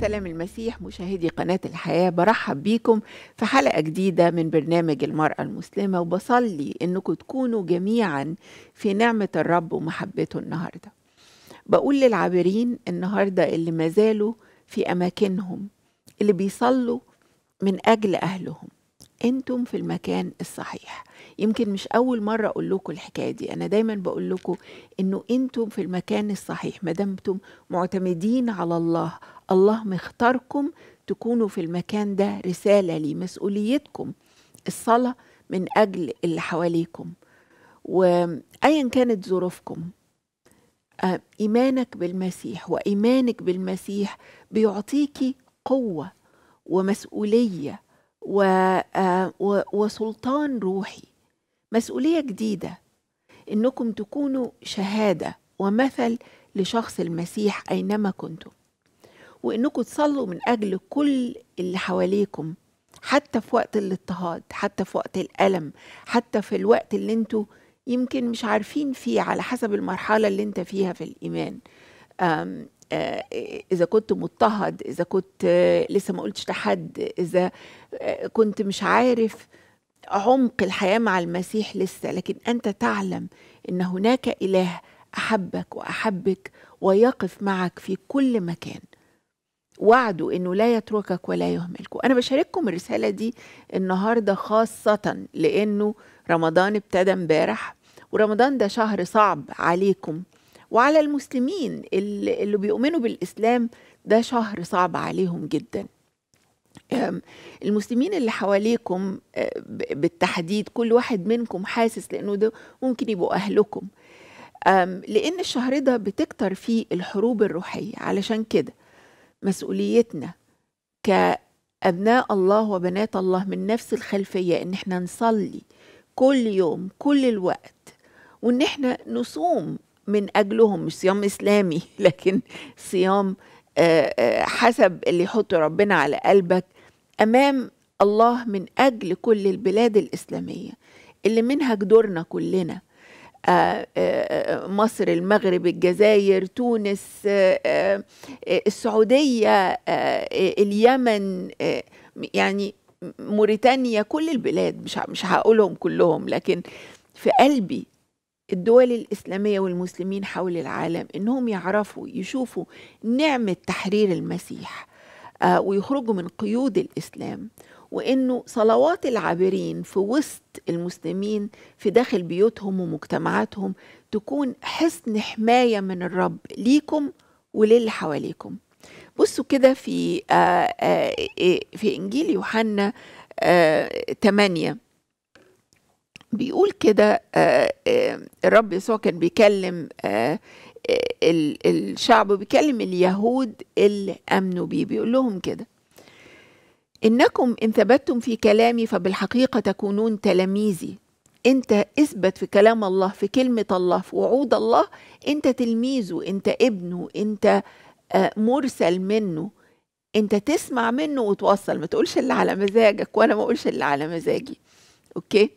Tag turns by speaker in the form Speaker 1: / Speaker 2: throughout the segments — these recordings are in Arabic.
Speaker 1: سلام المسيح مشاهدي قناة الحياة برحب بيكم في حلقة جديدة من برنامج المرأة المسلمة وبصلي إنكم تكونوا جميعا في نعمة الرب ومحبته النهاردة بقول للعابرين النهاردة اللي ما زالوا في أماكنهم اللي بيصلوا من أجل أهلهم انتم في المكان الصحيح يمكن مش اول مره اقول لكم الحكايه دي انا دايما بقول لكم انه انتم في المكان الصحيح ما دمتم معتمدين على الله الله مختاركم تكونوا في المكان ده رسالة لي مسؤوليتكم الصلاة من أجل اللي حواليكم وأيا كانت ظروفكم آه، إيمانك بالمسيح وإيمانك بالمسيح بيعطيكي قوة ومسؤولية و... آه، و... وسلطان روحي مسؤولية جديدة إنكم تكونوا شهادة ومثل لشخص المسيح أينما كنتم وإنكم تصلوا من أجل كل اللي حواليكم حتى في وقت الاضطهاد حتى في وقت الألم حتى في الوقت اللي انتوا يمكن مش عارفين فيه على حسب المرحلة اللي انت فيها في الإيمان آم آه، إذا كنت مضطهد إذا كنت آه، لسه ما قلتش لحد إذا آه، كنت مش عارف عمق الحياة مع المسيح لسه لكن أنت تعلم أن هناك إله أحبك وأحبك ويقف معك في كل مكان وعده انه لا يتركك ولا يهملك انا بشارككم الرساله دي النهارده خاصه لانه رمضان ابتدى امبارح ورمضان ده شهر صعب عليكم وعلى المسلمين اللي, اللي بيؤمنوا بالاسلام ده شهر صعب عليهم جدا المسلمين اللي حواليكم بالتحديد كل واحد منكم حاسس لانه ده ممكن يبقوا اهلكم لان الشهر ده بتكتر فيه الحروب الروحيه علشان كده مسؤوليتنا كأبناء الله وبنات الله من نفس الخلفية إن إحنا نصلي كل يوم كل الوقت وإن إحنا نصوم من أجلهم مش صيام إسلامي لكن صيام آه، آه، حسب اللي يحط ربنا على قلبك أمام الله من أجل كل البلاد الإسلامية اللي منها جدورنا كلنا مصر المغرب الجزائر تونس السعوديه اليمن يعني موريتانيا كل البلاد مش مش هقولهم كلهم لكن في قلبي الدول الإسلامية والمسلمين حول العالم إنهم يعرفوا يشوفوا نعمة تحرير المسيح آه، ويخرجوا من قيود الإسلام وانه صلوات العابرين في وسط المسلمين في داخل بيوتهم ومجتمعاتهم تكون حصن حمايه من الرب ليكم وللي حواليكم بصوا كده في آآ آه، آآ آه، إيه، إيه، في انجيل يوحنا 8 آه، بيقول كده الرب يسوع كان بيكلم الشعب بيكلم اليهود اللي امنوا بيه بيقول لهم كده إنكم إن ثبتتم في كلامي فبالحقيقة تكونون تلاميذي أنت اثبت في كلام الله في كلمة الله في وعود الله أنت تلميذه أنت ابنه أنت آه، مرسل منه أنت تسمع منه وتوصل ما تقولش اللي على مزاجك وأنا ما أقولش اللي على مزاجي أوكي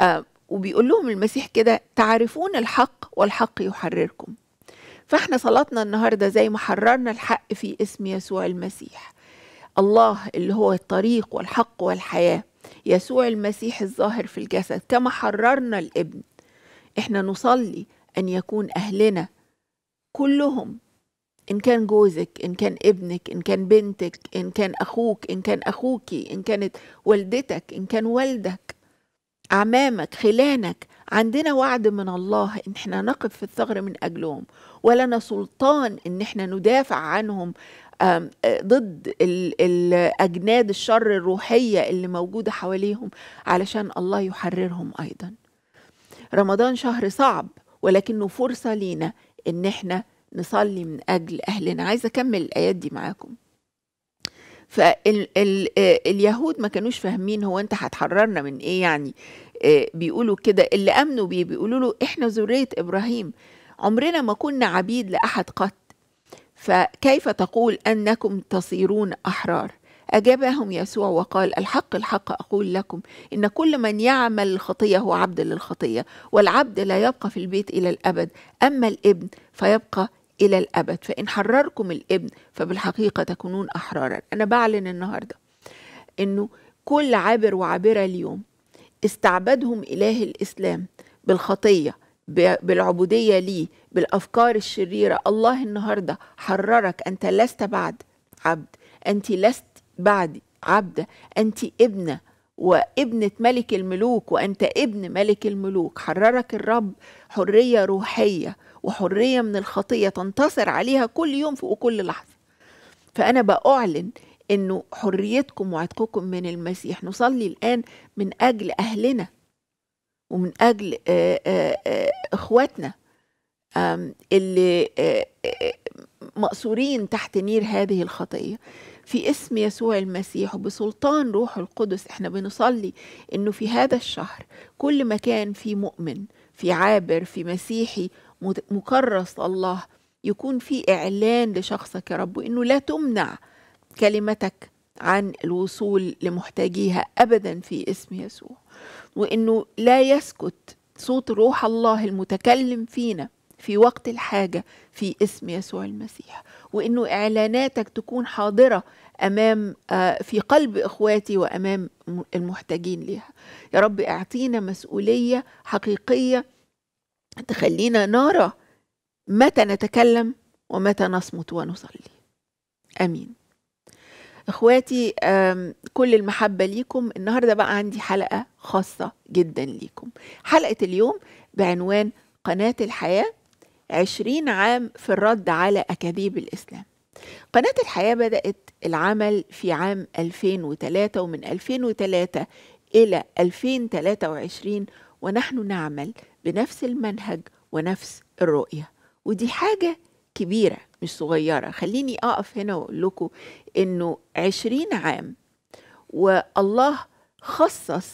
Speaker 1: آه وبيقول لهم المسيح كده تعرفون الحق والحق يحرركم فاحنا صلاتنا النهارده زي ما حررنا الحق في اسم يسوع المسيح الله اللي هو الطريق والحق والحياة يسوع المسيح الظاهر في الجسد كما حررنا الابن احنا نصلي ان يكون اهلنا كلهم ان كان جوزك ان كان ابنك ان كان بنتك ان كان اخوك ان كان اخوكي ان كانت والدتك ان كان والدك اعمامك خلانك عندنا وعد من الله ان احنا نقف في الثغر من اجلهم ولنا سلطان ان احنا ندافع عنهم ضد الأجناد الشر الروحية اللي موجودة حواليهم علشان الله يحررهم أيضا رمضان شهر صعب ولكنه فرصة لينا إن احنا نصلي من أجل أهلنا عايزة أكمل الآيات دي معاكم فاليهود ما كانوش فاهمين هو انت هتحررنا من ايه يعني آه، بيقولوا كده اللي امنوا بيه بيقولوا له احنا ذريه ابراهيم عمرنا ما كنا عبيد لاحد قط فكيف تقول انكم تصيرون احرار اجابهم يسوع وقال الحق الحق اقول لكم ان كل من يعمل الخطيه هو عبد للخطيه والعبد لا يبقى في البيت الى الابد اما الابن فيبقى الى الابد فان حرركم الابن فبالحقيقه تكونون احرارا انا بعلن النهارده انه كل عابر وعابره اليوم استعبدهم اله الاسلام بالخطيه بالعبوديه ليه بالافكار الشريره الله النهارده حررك انت لست بعد عبد انت لست بعد عبده انت ابنه وابنه ملك الملوك وانت ابن ملك الملوك حررك الرب حريه روحيه وحريه من الخطيه تنتصر عليها كل يوم في كل لحظه فانا باعلن انه حريتكم وعتقكم من المسيح نصلي الان من اجل اهلنا ومن اجل آه، آه، آه، اخواتنا اللي آه، آه، مأسورين تحت نير هذه الخطية في اسم يسوع المسيح وبسلطان روح القدس احنا بنصلي انه في هذا الشهر كل مكان في مؤمن في عابر في مسيحي مكرس الله يكون في اعلان لشخصك يا رب وانه لا تمنع كلمتك عن الوصول لمحتاجيها ابدا في اسم يسوع وانه لا يسكت صوت روح الله المتكلم فينا في وقت الحاجة في اسم يسوع المسيح وإنه إعلاناتك تكون حاضرة أمام آه، في قلب إخواتي وأمام المحتاجين ليها يا رب اعطينا مسؤولية حقيقية تخلينا نرى متى نتكلم ومتى نصمت ونصلي امين اخواتي كل المحبه ليكم النهارده بقى عندي حلقه خاصه جدا ليكم حلقه اليوم بعنوان قناه الحياه عشرين عام في الرد على أكاذيب الإسلام قناة الحياة بدأت العمل في عام 2003 ومن 2003 إلى 2023 ونحن نعمل بنفس المنهج ونفس الرؤية ودي حاجة كبيرة مش صغيرة خليني أقف هنا وأقول لكم إنه عشرين عام والله خصص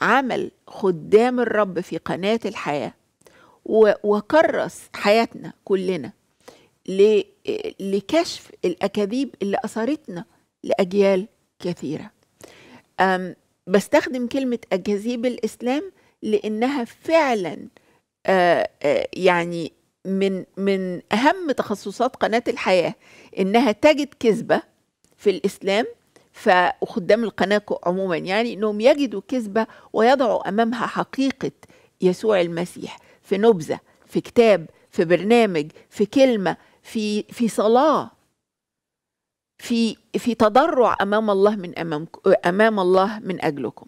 Speaker 1: عمل خدام الرب في قناة الحياة وكرس حياتنا كلنا لكشف الأكاذيب اللي أثرتنا لأجيال كثيرة بستخدم كلمة أكاذيب الإسلام لأنها فعلا يعني من من أهم تخصصات قناة الحياة إنها تجد كذبة في الإسلام فخدام القناة عموما يعني إنهم يجدوا كذبة ويضعوا أمامها حقيقة يسوع المسيح في نبذه في كتاب في برنامج في كلمه في في صلاه في في تضرع امام الله من امام امام الله من اجلكم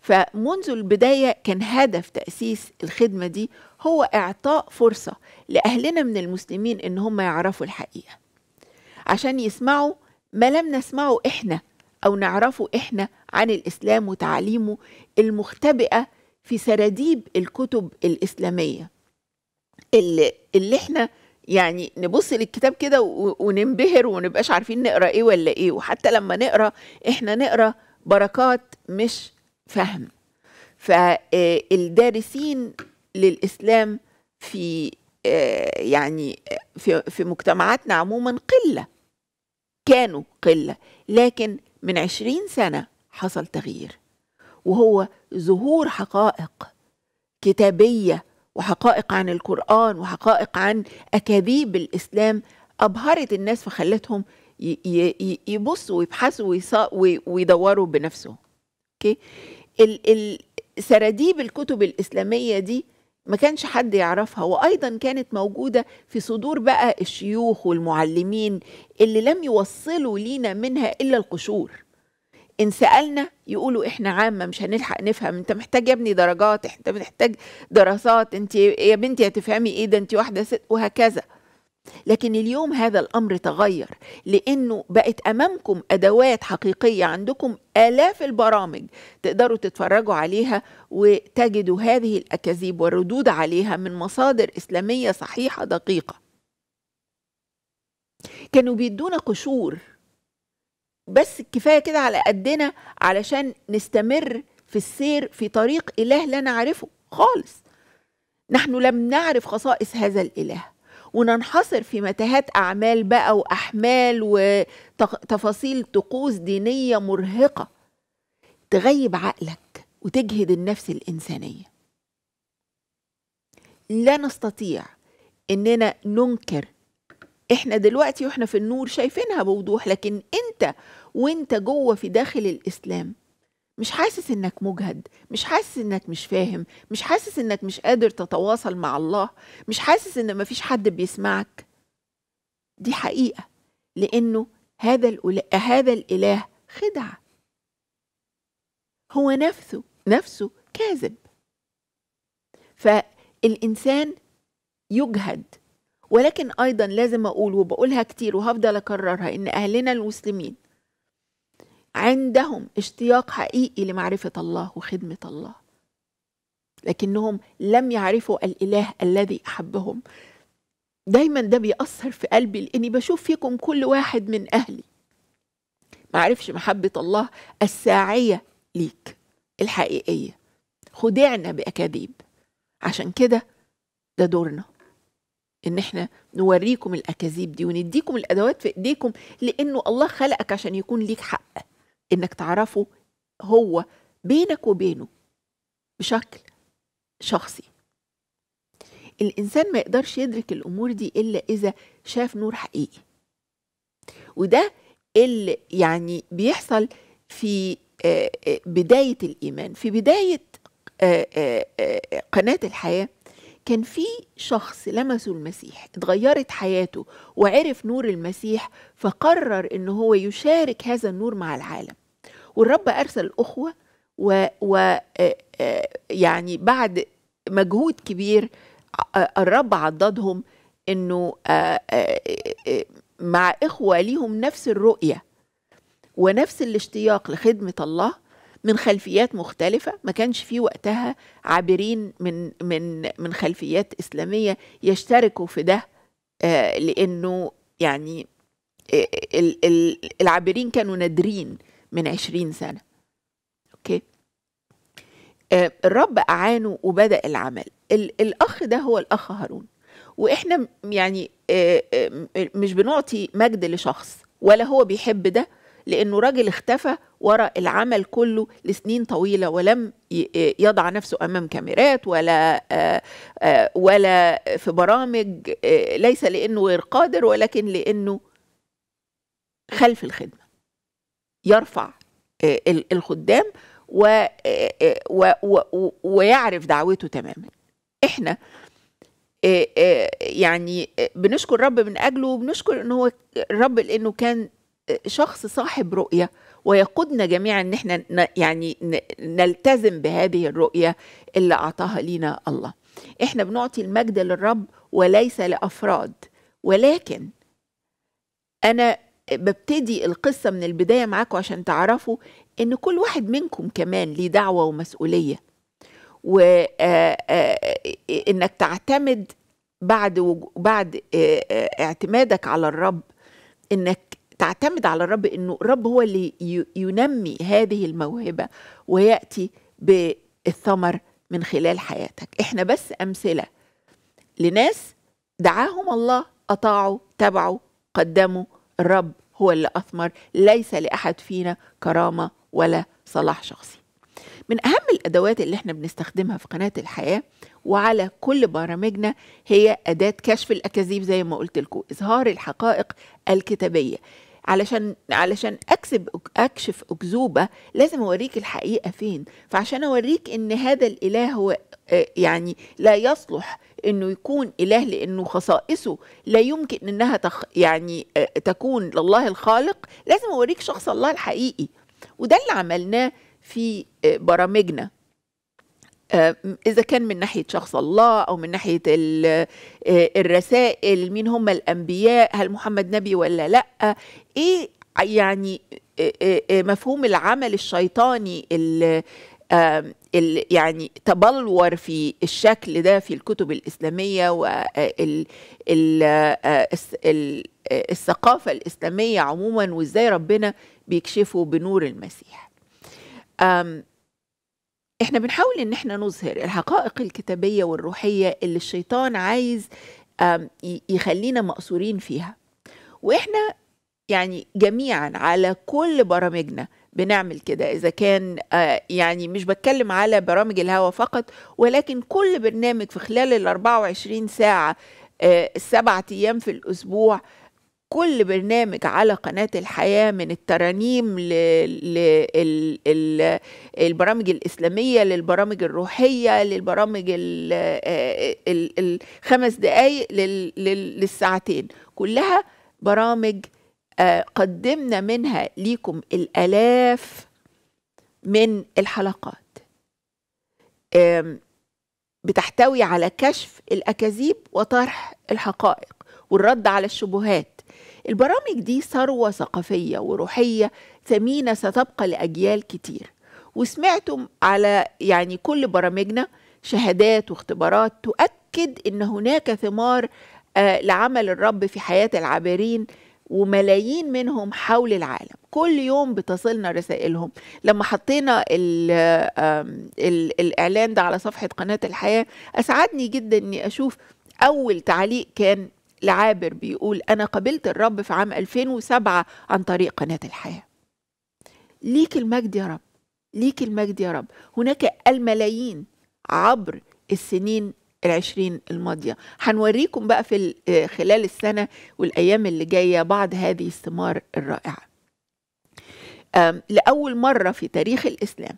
Speaker 1: فمنذ البدايه كان هدف تاسيس الخدمه دي هو اعطاء فرصه لاهلنا من المسلمين ان هم يعرفوا الحقيقه عشان يسمعوا ما لم نسمعه احنا او نعرفه احنا عن الاسلام وتعاليمه المختبئه في سراديب الكتب الإسلامية اللي, اللي احنا يعني نبص للكتاب كده وننبهر ونبقاش عارفين نقرا ايه ولا ايه وحتى لما نقرا احنا نقرا بركات مش فهم فالدارسين آه، للاسلام في آه، يعني في في مجتمعاتنا عموما قله كانوا قله لكن من عشرين سنه حصل تغيير وهو ظهور حقائق كتابيه وحقائق عن القران وحقائق عن اكاذيب الاسلام ابهرت الناس فخلتهم يبصوا ويبحثوا ويدوروا بنفسهم اوكي سراديب الكتب الاسلاميه دي ما كانش حد يعرفها وايضا كانت موجوده في صدور بقى الشيوخ والمعلمين اللي لم يوصلوا لينا منها الا القشور ان سالنا يقولوا احنا عامه مش هنلحق نفهم انت محتاج يا ابني درجات انت محتاج دراسات انت يا بنتي هتفهمي ايه ده انت واحده ست وهكذا لكن اليوم هذا الامر تغير لانه بقت امامكم ادوات حقيقيه عندكم الاف البرامج تقدروا تتفرجوا عليها وتجدوا هذه الاكاذيب والردود عليها من مصادر اسلاميه صحيحه دقيقه كانوا بيدونا قشور بس كفايه كده على قدنا علشان نستمر في السير في طريق اله لا نعرفه خالص نحن لم نعرف خصائص هذا الاله وننحصر في متاهات اعمال بقى واحمال وتفاصيل طقوس دينيه مرهقه تغيب عقلك وتجهد النفس الانسانيه لا نستطيع اننا ننكر احنا دلوقتي واحنا في النور شايفينها بوضوح لكن انت وانت جوه في داخل الاسلام مش حاسس انك مجهد مش حاسس انك مش فاهم مش حاسس انك مش قادر تتواصل مع الله مش حاسس ان مفيش حد بيسمعك دي حقيقه لانه هذا الأل... هذا الاله خدعه هو نفسه نفسه كاذب فالانسان يجهد ولكن ايضا لازم اقول وبقولها كتير وهفضل اكررها ان اهلنا المسلمين عندهم اشتياق حقيقي لمعرفة الله وخدمة الله لكنهم لم يعرفوا الإله الذي أحبهم دايما ده بيأثر في قلبي لأني بشوف فيكم كل واحد من أهلي معرفش محبة الله الساعية ليك الحقيقية خدعنا بأكاذيب عشان كده ده دورنا ان احنا نوريكم الاكاذيب دي ونديكم الادوات في ايديكم لانه الله خلقك عشان يكون ليك حق انك تعرفه هو بينك وبينه بشكل شخصي الانسان ما يقدرش يدرك الامور دي الا اذا شاف نور حقيقي وده اللي يعني بيحصل في آه، آه، بدايه الايمان في بدايه آه، قناه الحياه كان في شخص لمسه المسيح اتغيرت حياته وعرف نور المسيح فقرر ان هو يشارك هذا النور مع العالم والرب ارسل اخوه و, و آه، آه، يعني بعد مجهود كبير آه، الرب عضدهم انه مع اخوه ليهم نفس الرؤيه ونفس الاشتياق لخدمه الله من خلفيات مختلفة ما كانش في وقتها عابرين من من من خلفيات إسلامية يشتركوا في ده لأنه يعني العابرين كانوا نادرين من عشرين سنة أوكي آه، الرب أعانه وبدأ العمل الأخ ده هو الأخ هارون وإحنا يعني آه، آه، مش بنعطي مجد لشخص ولا هو بيحب ده لأنه راجل اختفى ورا العمل كله لسنين طويلة ولم يضع نفسه أمام كاميرات ولا ولا في برامج ليس لأنه غير قادر ولكن لأنه خلف الخدمة يرفع آه، الخدام آه، آه، و... و... و... ويعرف دعوته تماما احنا يعني بنشكر الرب من اجله وبنشكر ان هو الرب لانه كان شخص صاحب رؤيه ويقودنا جميعا ان احنا يعني نلتزم بهذه الرؤيه اللي اعطاها لينا الله احنا بنعطي المجد للرب وليس لافراد ولكن انا ببتدي القصة من البداية معاكم عشان تعرفوا إن كل واحد منكم كمان ليه دعوة ومسؤولية وإنك آه، آه، تعتمد بعد بعد آه، اعتمادك على الرب إنك تعتمد على الرب إنه الرب هو اللي ينمي هذه الموهبة ويأتي بالثمر من خلال حياتك إحنا بس أمثلة لناس دعاهم الله أطاعوا تبعوا قدموا الرب هو اللي أثمر ليس لأحد فينا كرامة ولا صلاح شخصي من أهم الأدوات اللي احنا بنستخدمها في قناة الحياة وعلى كل برامجنا هي أداة كشف الأكاذيب زي ما قلت لكم إظهار الحقائق الكتابية علشان علشان اكسب اكشف اكذوبه لازم اوريك الحقيقه فين فعشان اوريك ان هذا الاله هو آه، يعني لا يصلح انه يكون اله لانه خصائصه لا يمكن انها تخ يعني آه، تكون لله الخالق لازم اوريك شخص الله الحقيقي وده اللي عملناه في آه، برامجنا آه، إذا كان من ناحية شخص الله أو من ناحية آه، الرسائل مين هم الأنبياء هل محمد نبي ولا لأ إيه يعني آه، مفهوم العمل الشيطاني اللي يعني تبلور في الشكل ده في الكتب الإسلامية والثقافة الإسلامية عموما وإزاي ربنا بيكشفه بنور المسيح احنا بنحاول ان احنا نظهر الحقائق الكتابيه والروحيه اللي الشيطان عايز يخلينا مقصورين فيها واحنا يعني جميعا على كل برامجنا بنعمل كده اذا كان آه، يعني مش بتكلم على برامج الهوا فقط ولكن كل برنامج في خلال ال 24 ساعه السبعة آه، السبع ايام في الاسبوع كل برنامج على قناة الحياة من الترانيم للبرامج الإسلامية للبرامج الروحية للبرامج الخمس آه، دقايق للساعتين كلها برامج آه، قدمنا منها ليكم الآلاف من الحلقات بتحتوي على كشف الأكاذيب وطرح الحقائق والرد على الشبهات البرامج دي ثروة ثقافية وروحية ثمينة ستبقى لأجيال كتير وسمعتم على يعني كل برامجنا شهادات واختبارات تؤكد ان هناك ثمار آه، لعمل الرب في حياه العابرين وملايين منهم حول العالم كل يوم بتصلنا رسائلهم لما حطينا الـ الـ الاعلان ده على صفحه قناه الحياه اسعدني جدا اني اشوف اول تعليق كان لعابر بيقول أنا قبلت الرب في عام 2007 عن طريق قناة الحياة ليك المجد يا رب ليك المجد يا رب هناك الملايين عبر السنين العشرين الماضية هنوريكم بقى في آه، خلال السنة والأيام اللي جاية بعض هذه الثمار الرائعة لأول مرة في تاريخ الإسلام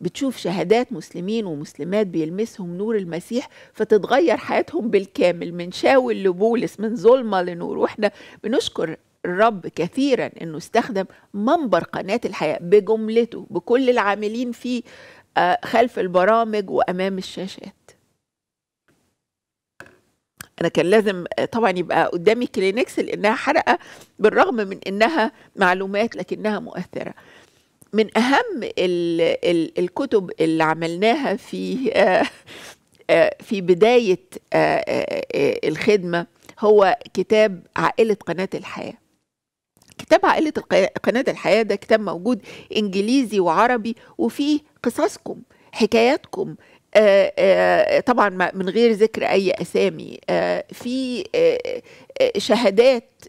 Speaker 1: بتشوف شهادات مسلمين ومسلمات بيلمسهم نور المسيح فتتغير حياتهم بالكامل من شاول لبولس من ظلمة لنور واحنا بنشكر الرب كثيرا انه استخدم منبر قناة الحياة بجملته بكل العاملين فيه آه، خلف البرامج وامام الشاشات انا كان لازم آه، طبعا يبقى قدامي كلينكس لانها حلقه بالرغم من انها معلومات لكنها مؤثره من أهم ال ال الكتب اللي عملناها في آه، آه، في بداية آه، الخدمة هو كتاب عائلة قناة الحياة كتاب عائلة قناة الحياة ده كتاب موجود إنجليزي وعربي وفيه قصصكم حكاياتكم طبعا من غير ذكر أي أسامي في شهادات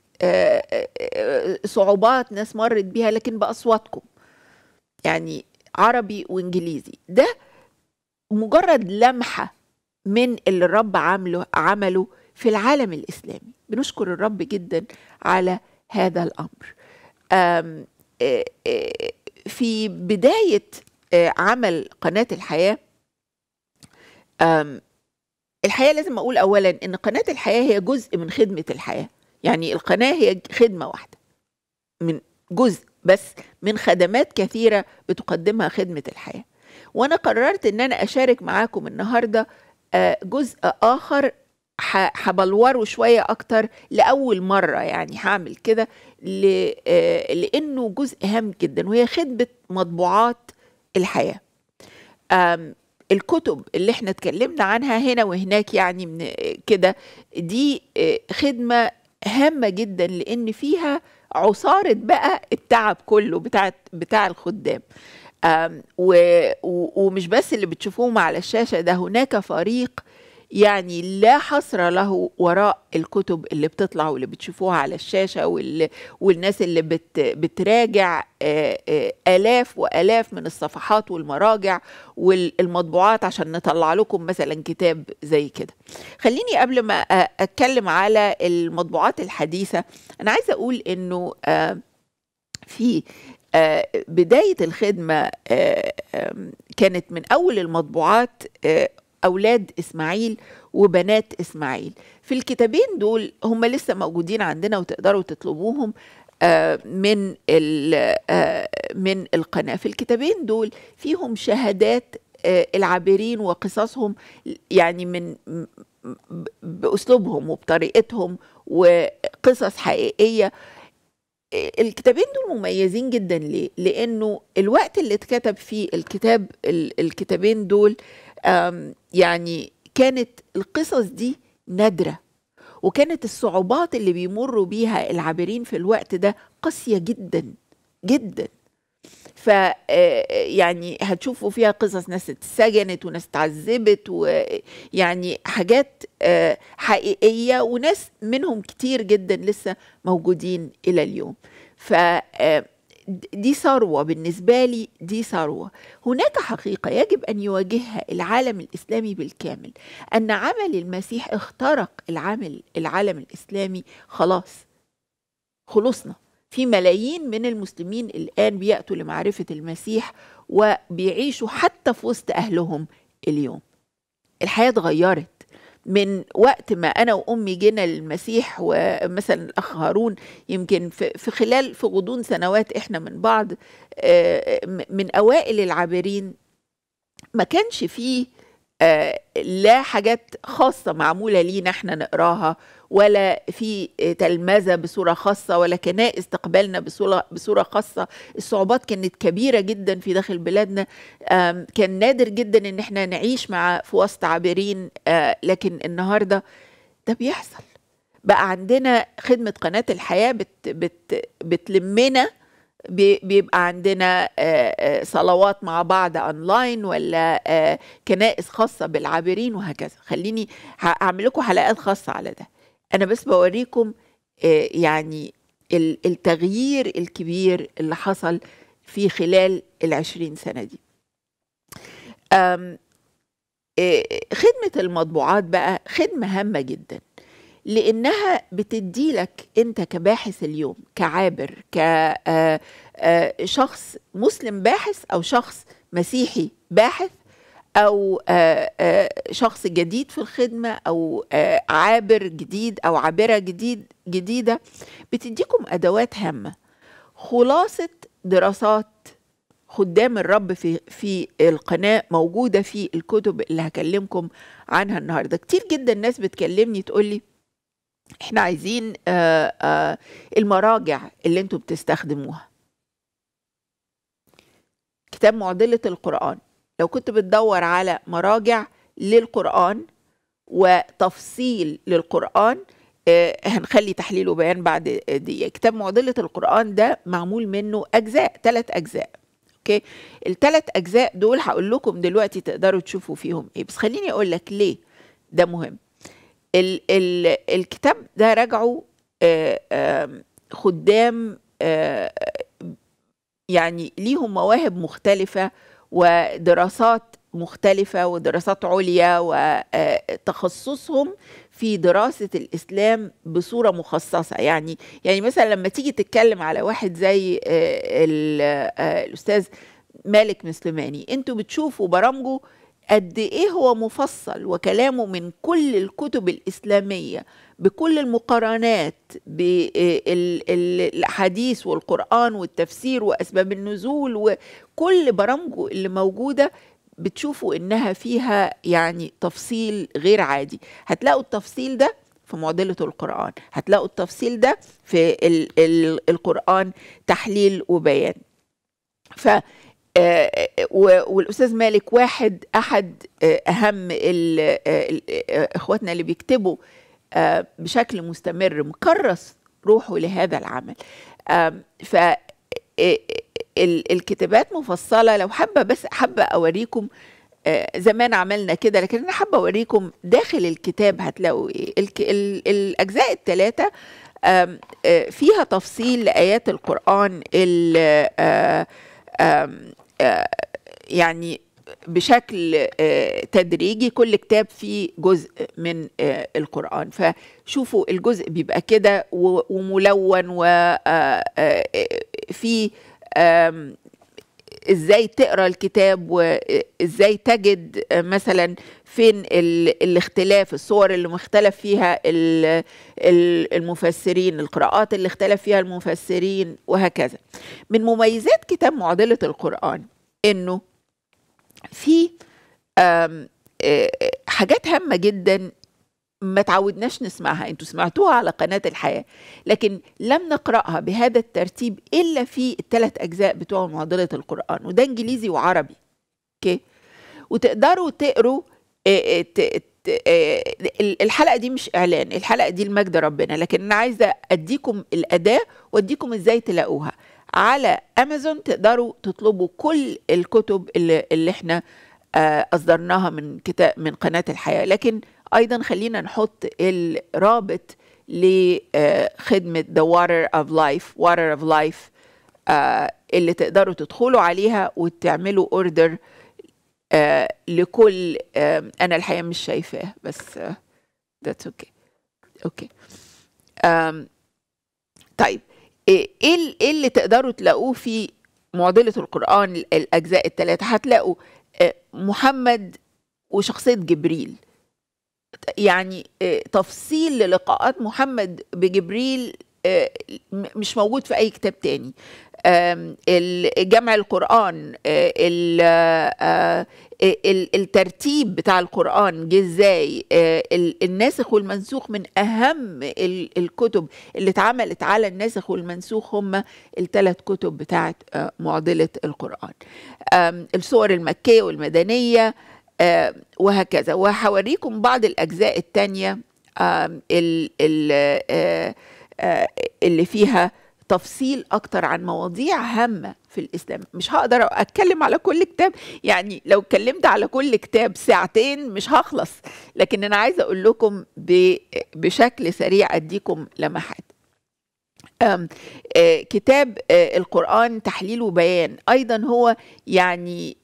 Speaker 1: صعوبات ناس مرت بيها لكن بأصواتكم يعني عربي وانجليزي ده مجرد لمحه من اللي الرب عامله عمله في العالم الاسلامي بنشكر الرب جدا على هذا الامر آه، آه، في بدايه آه، عمل قناه الحياه الحياه لازم اقول اولا ان قناه الحياه هي جزء من خدمه الحياه يعني القناه هي خدمه واحده من جزء بس من خدمات كثيرة بتقدمها خدمة الحياة وأنا قررت أن أنا أشارك معاكم النهاردة آه، جزء آخر حبلوره شوية أكتر لأول مرة يعني هعمل كده آه، لأنه جزء هام جدا وهي خدمة مطبوعات الحياة الكتب اللي احنا اتكلمنا عنها هنا وهناك يعني من كده دي آه، خدمة هامة جدا لأن فيها عصارة بقى التعب كله بتاع بتاع الخدام و... ومش بس اللي بتشوفوهم على الشاشة ده هناك فريق يعني لا حصر له وراء الكتب اللي بتطلع واللي بتشوفوها على الشاشة وال... والناس اللي بت بتراجع آلاف وآلاف من الصفحات والمراجع والمطبوعات عشان نطلع لكم مثلا كتاب زي كده خليني قبل ما أتكلم على المطبوعات الحديثة أنا عايزة أقول إنه في بداية الخدمة آمم، كانت من أول المطبوعات أولاد إسماعيل وبنات إسماعيل في الكتابين دول هم لسه موجودين عندنا وتقدروا تطلبوهم آه، من آه، من القناة في الكتابين دول فيهم شهادات آه، العابرين وقصصهم يعني من بأسلوبهم وبطريقتهم وقصص حقيقية الكتابين دول مميزين جدا ليه؟ لأنه الوقت اللي اتكتب فيه الكتاب الكتابين دول يعني كانت القصص دي نادرة وكانت الصعوبات اللي بيمروا بيها العابرين في الوقت ده قاسية جدا جدا ف آه، آه، يعني هتشوفوا فيها قصص ناس اتسجنت وناس اتعذبت ويعني آه، حاجات حقيقيه وناس منهم كتير جدا لسه موجودين الى اليوم ف دي ثروة بالنسبة لي دي ثروة هناك حقيقة يجب أن يواجهها العالم الإسلامي بالكامل أن عمل المسيح اخترق العمل العالم الإسلامي خلاص خلصنا في ملايين من المسلمين الآن بيأتوا لمعرفة المسيح وبيعيشوا حتى في وسط أهلهم اليوم الحياة اتغيرت من وقت ما انا وامي جينا للمسيح ومثلا الاخ هارون يمكن في خلال في غضون سنوات احنا من بعض آه، من اوائل العابرين ما كانش فيه آه، لا حاجات خاصه معموله لينا احنا نقراها ولا في تلمذة بصورة خاصة ولا كنائس تقبلنا بصورة, بصورة خاصة الصعوبات كانت كبيرة جدا في داخل بلادنا كان نادر جدا ان احنا نعيش مع في وسط عابرين آه، لكن النهاردة ده بيحصل بقى عندنا خدمة قناة الحياة بت بت بتلمنا بيبقى عندنا آه، آه، صلوات مع بعض اونلاين ولا كنائس خاصه بالعابرين وهكذا خليني هعمل لكم حلقات خاصه على ده انا بس بوريكم آه، يعني التغيير الكبير اللي حصل في خلال العشرين سنة دي آه، خدمة المطبوعات بقى خدمة هامة جدا لأنها بتديلك أنت كباحث اليوم كعابر كشخص آه، مسلم باحث أو شخص مسيحي باحث او آه، آه، شخص جديد في الخدمه او آه، عابر جديد او عابره جديد جديده بتديكم ادوات هامه خلاصه دراسات خدام الرب في في القناه موجوده في الكتب اللي هكلمكم عنها النهارده كتير جدا ناس بتكلمني تقول لي احنا عايزين المراجع اللي انتم بتستخدموها كتاب معضله القران لو كنت بتدور على مراجع للقرآن وتفصيل للقرآن آه، هنخلي تحليل وبيان بعد دقيقة كتاب معضلة القرآن ده معمول منه أجزاء ثلاث أجزاء أوكي الثلاث أجزاء دول هقول لكم دلوقتي تقدروا تشوفوا فيهم إيه بس خليني أقول لك ليه ده مهم ال ال الكتاب ده راجعه آه، خدام آه، يعني ليهم مواهب مختلفة ودراسات مختلفة ودراسات عليا وتخصصهم في دراسة الإسلام بصورة مخصصة يعني يعني مثلا لما تيجي تتكلم على واحد زي آه، آه، الأستاذ مالك مسلماني انتوا بتشوفوا برامجه قد ايه هو مفصل وكلامه من كل الكتب الاسلاميه بكل المقارنات بالاحاديث والقران والتفسير واسباب النزول وكل برامجه اللي موجوده بتشوفوا انها فيها يعني تفصيل غير عادي هتلاقوا التفصيل ده في معضلة القرآن هتلاقوا التفصيل ده في القرآن تحليل وبيان ف آه، آه، والاستاذ مالك واحد احد آه، اهم اخواتنا اللي بيكتبوا بشكل مستمر مكرس روحه لهذا العمل ف الكتابات مفصله لو حابه بس حابه اوريكم زمان عملنا كده لكن انا حابه اوريكم داخل الكتاب هتلاقوا ايه الاجزاء الثلاثه فيها تفصيل لايات القران يعني بشكل آه، تدريجي كل كتاب فيه جزء من آه، القرآن فشوفوا الجزء بيبقى كده وملون وفي آه، ازاي تقرا الكتاب وازاي تجد مثلا فين الاختلاف الصور اللي مختلف فيها المفسرين القراءات اللي اختلف فيها المفسرين وهكذا من مميزات كتاب معضله القران انه في آه، حاجات هامه جدا ما تعودناش نسمعها انتوا سمعتوها على قناة الحياة لكن لم نقرأها بهذا الترتيب إلا في الثلاث أجزاء بتوع معضلة القرآن وده إنجليزي وعربي أوكي وتقدروا تقروا آه، آه، آه، الحلقة دي مش إعلان الحلقة دي المجد ربنا لكن أنا عايزة أديكم الأداة وأديكم إزاي تلاقوها على أمازون تقدروا تطلبوا كل الكتب اللي, اللي إحنا أصدرناها من كتاب من قناة الحياة لكن ايضا خلينا نحط الرابط لخدمه ذا واتر اوف لايف واتر اوف لايف اللي تقدروا تدخلوا عليها وتعملوا اوردر آه لكل آه انا الحقيقه مش شايفاه بس ذاتس اوكي اوكي طيب إيه،, إيه, ايه اللي تقدروا تلاقوه في معضله القران الاجزاء الثلاثه هتلاقوا آه، محمد وشخصيه جبريل يعني آه، تفصيل للقاءات محمد بجبريل آه، مش موجود في اي كتاب تاني جمع القران آه، الترتيب بتاع القران جه ازاي الناسخ والمنسوخ من اهم الكتب اللي اتعملت على الناسخ والمنسوخ هم الثلاث كتب بتاعه معضله القران الصور المكيه والمدنيه آه، وهكذا وهوريكم بعض الأجزاء التانية آه، آه، اللي فيها تفصيل اكتر عن مواضيع هامه في الاسلام مش هقدر اتكلم على كل كتاب يعني لو اتكلمت على كل كتاب ساعتين مش هخلص لكن انا عايزه اقول لكم بشكل سريع اديكم لمحات كتاب القران تحليل وبيان ايضا هو يعني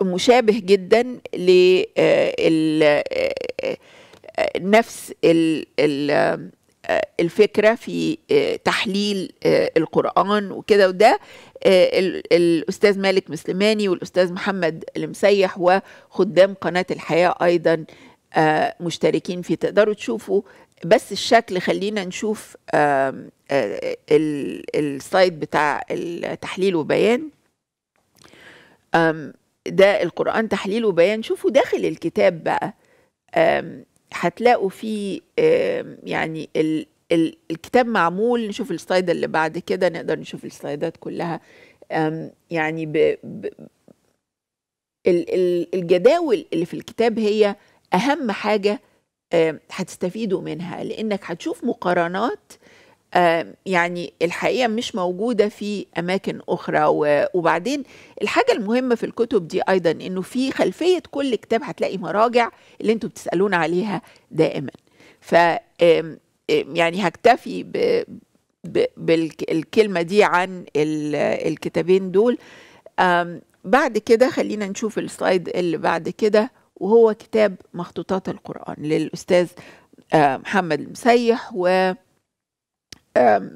Speaker 1: مشابه جدا لنفس الفكره في تحليل القران وكده وده الاستاذ مالك مسلماني والاستاذ محمد المسيح وخدام قناه الحياه ايضا مشتركين فيه تقدروا تشوفوا بس الشكل خلينا نشوف السايد بتاع التحليل وبيان ده القرآن تحليل وبيان شوفوا داخل الكتاب بقى هتلاقوا فيه يعني ال ال الكتاب معمول نشوف السلايد اللي بعد كده نقدر نشوف السلايدات كلها يعني ب ب ال ال الجداول اللي في الكتاب هي أهم حاجة هتستفيدوا منها لأنك هتشوف مقارنات يعني الحقيقه مش موجوده في اماكن اخرى وبعدين الحاجه المهمه في الكتب دي ايضا انه في خلفيه كل كتاب هتلاقي مراجع اللي انتوا بتسالونا عليها دائما ف يعني هكتفي ب بالكلمه دي عن الكتابين دول بعد كده خلينا نشوف السلايد اللي بعد كده وهو كتاب مخطوطات القرآن للأستاذ آه، محمد المسيح و آه،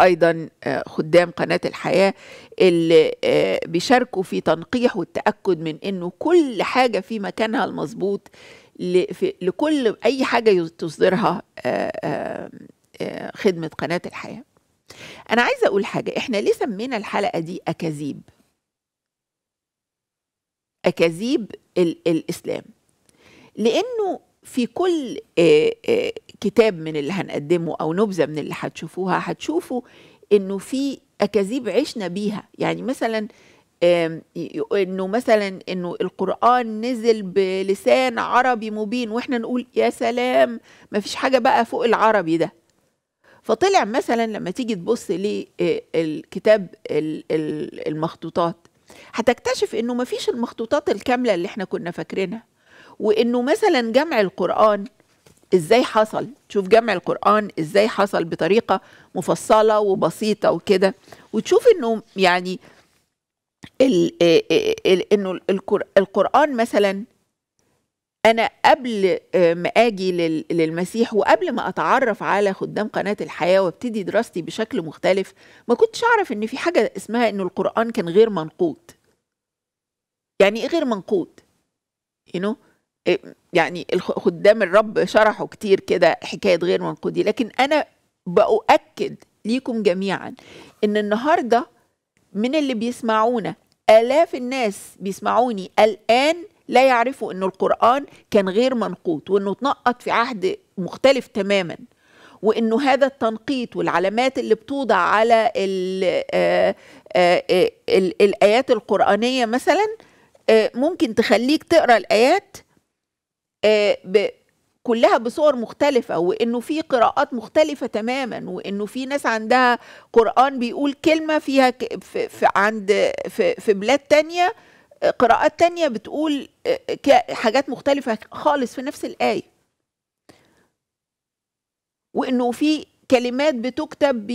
Speaker 1: ايضا آه، خدام قناه الحياه اللي آه، بيشاركوا في تنقيح والتاكد من انه كل حاجه في مكانها المظبوط لكل اي حاجه تصدرها خدمه قناه الحياه انا عايزه اقول حاجه احنا ليه سمينا الحلقه دي اكاذيب اكاذيب الاسلام لانه في كل آه، آه، كتاب من اللي هنقدمه او نبذه من اللي هتشوفوها هتشوفوا انه في اكاذيب عشنا بيها يعني مثلا انه مثلا انه القران نزل بلسان عربي مبين واحنا نقول يا سلام ما فيش حاجه بقى فوق العربي ده فطلع مثلا لما تيجي تبص للكتاب آه، المخطوطات هتكتشف انه ما فيش المخطوطات الكامله اللي احنا كنا فاكرينها وانه مثلا جمع القران ازاي حصل تشوف جمع القران ازاي حصل بطريقه مفصله وبسيطه وكده وتشوف انه يعني انه القران مثلا انا قبل ما اجي للمسيح وقبل ما اتعرف على خدام قناه الحياه وابتدي دراستي بشكل مختلف ما كنتش اعرف ان في حاجه اسمها ان القران كان غير منقوط يعني ايه غير يو you know? إيه، يعني خدام الرب شرحوا كتير كده حكايه غير منقودي لكن انا باؤكد ليكم جميعا ان النهارده من اللي بيسمعونا الاف الناس بيسمعوني الان لا يعرفوا ان القران كان غير منقوط وانه اتنقط في عهد مختلف تماما وانه هذا التنقيط والعلامات اللي بتوضع على آآ آآ آه، آه، آه، الايات القرانيه مثلا ممكن تخليك تقرا الايات آه، كلها بصور مختلفة وإنه في قراءات مختلفة تماما وإنه في ناس عندها قرآن بيقول كلمة فيها في, عند في بلاد تانية آه، قراءات تانية بتقول آه، حاجات مختلفة خالص في نفس الآية وإنه في كلمات بتكتب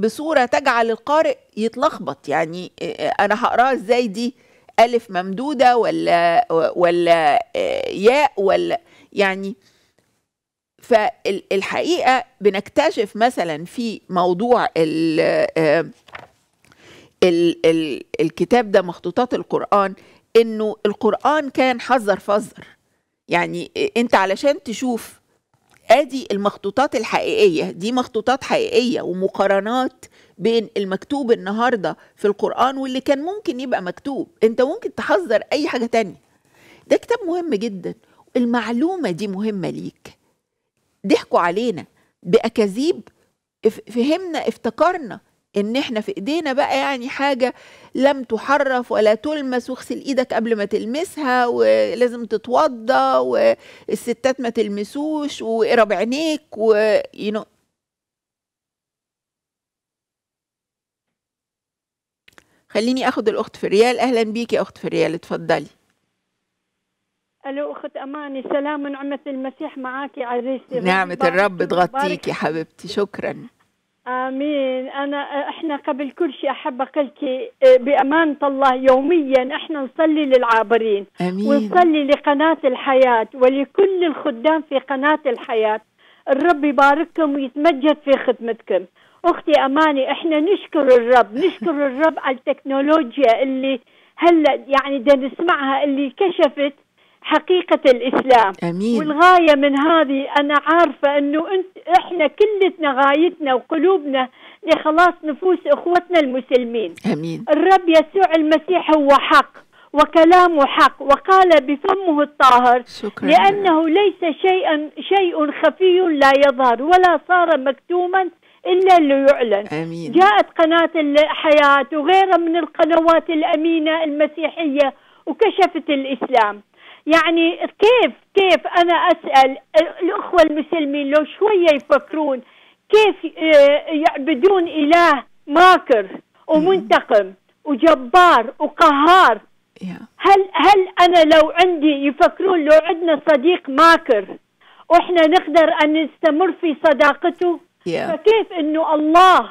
Speaker 1: بصورة تجعل القارئ يتلخبط يعني أنا هقراها إزاي دي ألف ممدودة ولا ولا آه، ياء ولا يعني فالحقيقة بنكتشف مثلا في موضوع ال آه، ال ال الكتاب ده مخطوطات القرآن إنه القرآن كان حذر فذر يعني أنت علشان تشوف ادي المخطوطات الحقيقيه دي مخطوطات حقيقيه ومقارنات بين المكتوب النهارده في القرآن واللي كان ممكن يبقى مكتوب انت ممكن تحذر اي حاجة تانية ده كتاب مهم جدا المعلومة دي مهمة ليك ضحكوا علينا بأكاذيب فهمنا افتكرنا ان احنا في ايدينا بقى يعني حاجة لم تحرف ولا تلمس واغسل ايدك قبل ما تلمسها ولازم تتوضى والستات ما تلمسوش واقرب عينيك و... you know. خليني اخد الاخت في الريال اهلا بيكي يا اخت في الريال اتفضلي
Speaker 2: الو اخت اماني سلام ونعمه المسيح معاكي عزيزتي نعمه الرب تغطيكي
Speaker 1: حبيبتي شكرا
Speaker 2: امين انا احنا قبل كل شيء احب اقلكي آه، بامانه الله يوميا احنا نصلي للعابرين امين ونصلي لقناه الحياه ولكل الخدام في قناه الحياه الرب يبارككم ويتمجد في خدمتكم اختي اماني احنا نشكر الرب نشكر الرب على التكنولوجيا اللي هلا يعني بدنا نسمعها اللي كشفت حقيقة الإسلام أمين. والغاية من هذه أنا عارفة أنه أنت إحنا كلتنا غايتنا وقلوبنا لخلاص نفوس إخوتنا المسلمين أمين. الرب يسوع المسيح هو حق وكلامه حق وقال بفمه الطاهر شكرا لأنه ليس شيئا شيء خفي لا يظهر ولا صار مكتوما إلا اللي يعلن آمين. جاءت قناة الحياة وغيرها من القنوات الأمينة المسيحية وكشفت الإسلام يعني كيف كيف أنا أسأل الأخوة المسلمين لو شوية يفكرون كيف آه، يعبدون إله ماكر ومنتقم وجبار وقهار هل هل أنا لو عندي يفكرون لو عندنا صديق ماكر واحنا نقدر ان نستمر في صداقته yeah. فكيف انه الله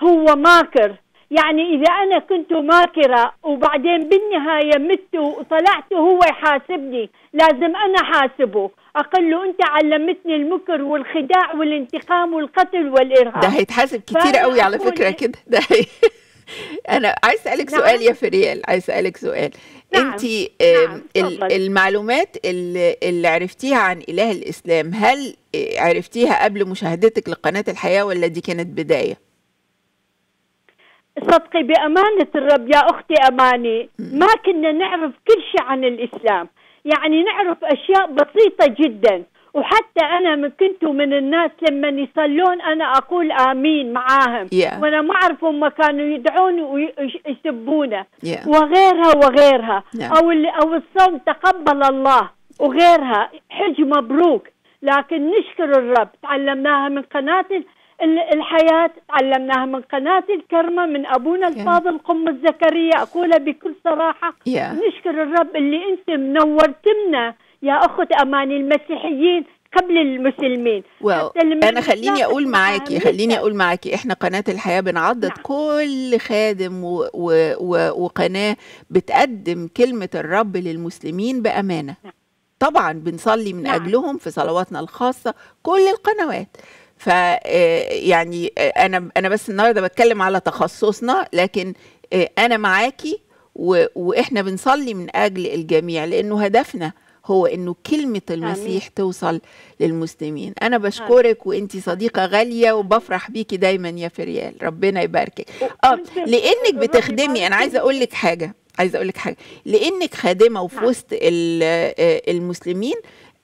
Speaker 2: هو ماكر يعني اذا انا كنت ماكره وبعدين بالنهايه مت وطلعت وهو يحاسبني لازم انا حاسبه اقول له انت علمتني المكر والخداع والانتقام والقتل والارهاب ده
Speaker 1: هيتحاسب كتير قوي على فكره إيه؟ كده ده هي... انا عايز اسالك نعم. سؤال يا فريال عايز اسالك سؤال نعم. انت نعم. المعلومات اللي, اللي عرفتيها عن اله الاسلام هل عرفتيها قبل مشاهدتك لقناة الحياة ولا دي كانت بداية؟ صدقي بأمانة الرب يا أختي
Speaker 2: أماني ما كنا نعرف كل شيء عن الإسلام يعني نعرف أشياء بسيطة جدا وحتى أنا من كنت من الناس لما يصلون أنا أقول آمين معاهم yeah. وأنا ما أعرف هم كانوا يدعون ويسبونا yeah. وغيرها وغيرها yeah. أو أو الصوم تقبل الله وغيرها حج مبروك لكن نشكر الرب تعلمناها من قناة الحياة تعلمناها من قناة الكرمة من أبونا الفاضل قم الزكريا أقولها بكل صراحة yeah. نشكر الرب اللي أنت منورتمنا يا أخت أماني المسيحيين قبل المسلمين
Speaker 1: واو. انا خليني اقول معاكي خليني اقول معاكي احنا قناه الحياه بنعضد نعم. كل خادم و... و... و... وقناه بتقدم كلمه الرب للمسلمين بامانه نعم. طبعا بنصلي من نعم. اجلهم في صلواتنا الخاصه كل القنوات ف آه، يعني آه، انا انا بس النهارده بتكلم على تخصصنا لكن آه، انا معاكي واحنا بنصلي من اجل الجميع لانه هدفنا هو انه كلمه المسيح آمين. توصل للمسلمين انا بشكرك وانت صديقه غاليه وبفرح بيكي دايما يا فريال ربنا يباركك اه لانك بتخدمي انا عايزه اقول لك حاجه عايزه اقول لك حاجه لانك خادمه وفي نعم. وسط آه، المسلمين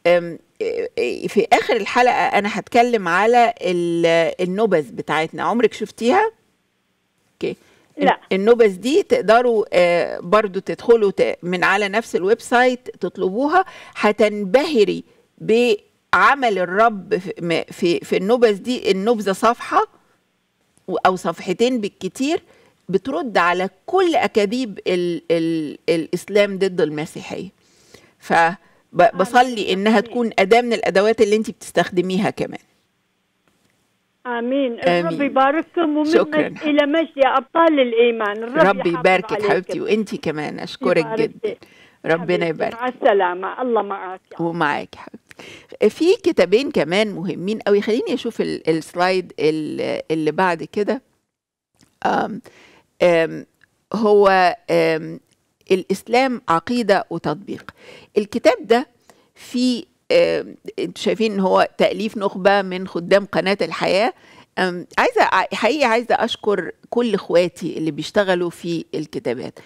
Speaker 1: آه، آه، في اخر الحلقه انا هتكلم على النبذ بتاعتنا عمرك شفتيها اوكي لا النبذ دي تقدروا برضو تدخلوا من على نفس الويب سايت تطلبوها هتنبهري بعمل الرب في في النبذ دي النبذه صفحه او صفحتين بالكتير بترد على كل أكاذيب ال ال الإسلام ضد المسيحية فبصلي إنها تكون أداة من الأدوات اللي أنت بتستخدميها كمان
Speaker 2: آمين, آمين. ربي
Speaker 1: يبارككم
Speaker 2: ومنا إلى مجد أبطال الإيمان الرب ربي يباركك حبيبتي وأنت
Speaker 1: كمان أشكرك جدا ربنا يبارك مع السلامة الله معك ومعاك حبيبتي في كتابين كمان مهمين قوي خليني أشوف السلايد اللي بعد كده هو الاسلام عقيده وتطبيق الكتاب ده في انتوا شايفين ان هو تاليف نخبه من خدام قناه الحياه عايزه حقيقه عايزه اشكر كل اخواتي اللي بيشتغلوا في الكتابات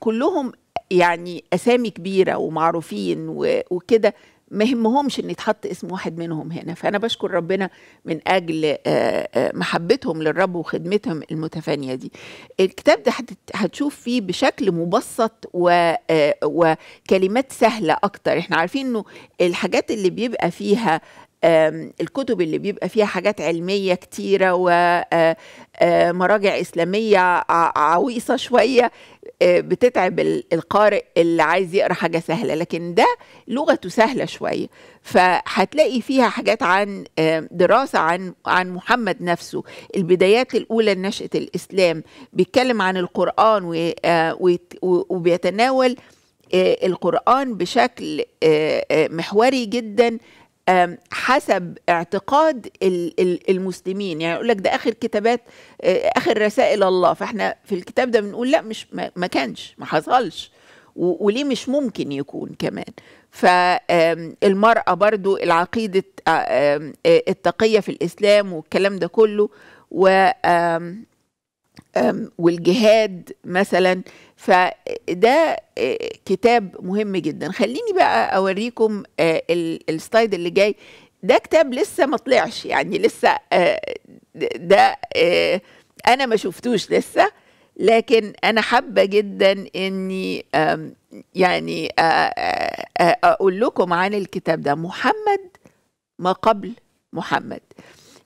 Speaker 1: كلهم يعني اسامي كبيره ومعروفين وكده ما يهمهمش ان يتحط اسم واحد منهم هنا فانا بشكر ربنا من اجل آه، آه، محبتهم للرب وخدمتهم المتفانيه دي الكتاب ده هتشوف فيه بشكل مبسط و... آه، وكلمات سهله اكتر احنا عارفين انه الحاجات اللي بيبقى فيها الكتب اللي بيبقى فيها حاجات علمية كتيرة ومراجع إسلامية عويصة شوية بتتعب القارئ اللي عايز يقرا حاجة سهلة لكن ده لغته سهلة شوية فهتلاقي فيها حاجات عن دراسة عن عن محمد نفسه البدايات الأولى لنشأة الإسلام بيتكلم عن القرآن وبيتناول القرآن بشكل محوري جدا حسب اعتقاد المسلمين يعني يقول لك ده اخر كتابات آه، اخر رسائل الله فاحنا في الكتاب ده بنقول لا مش ما كانش ما حصلش وليه مش ممكن يكون كمان فالمرأة برضو العقيدة آه، آه، التقية في الإسلام والكلام ده كله و والجهاد مثلا فده آه، كتاب مهم جدا خليني بقى اوريكم آه، السلايد اللي جاي ده كتاب لسه ما طلعش يعني لسه آه، ده انا ما شفتوش لسه لكن انا حابه جدا اني يعني اقول لكم عن الكتاب ده محمد ما قبل محمد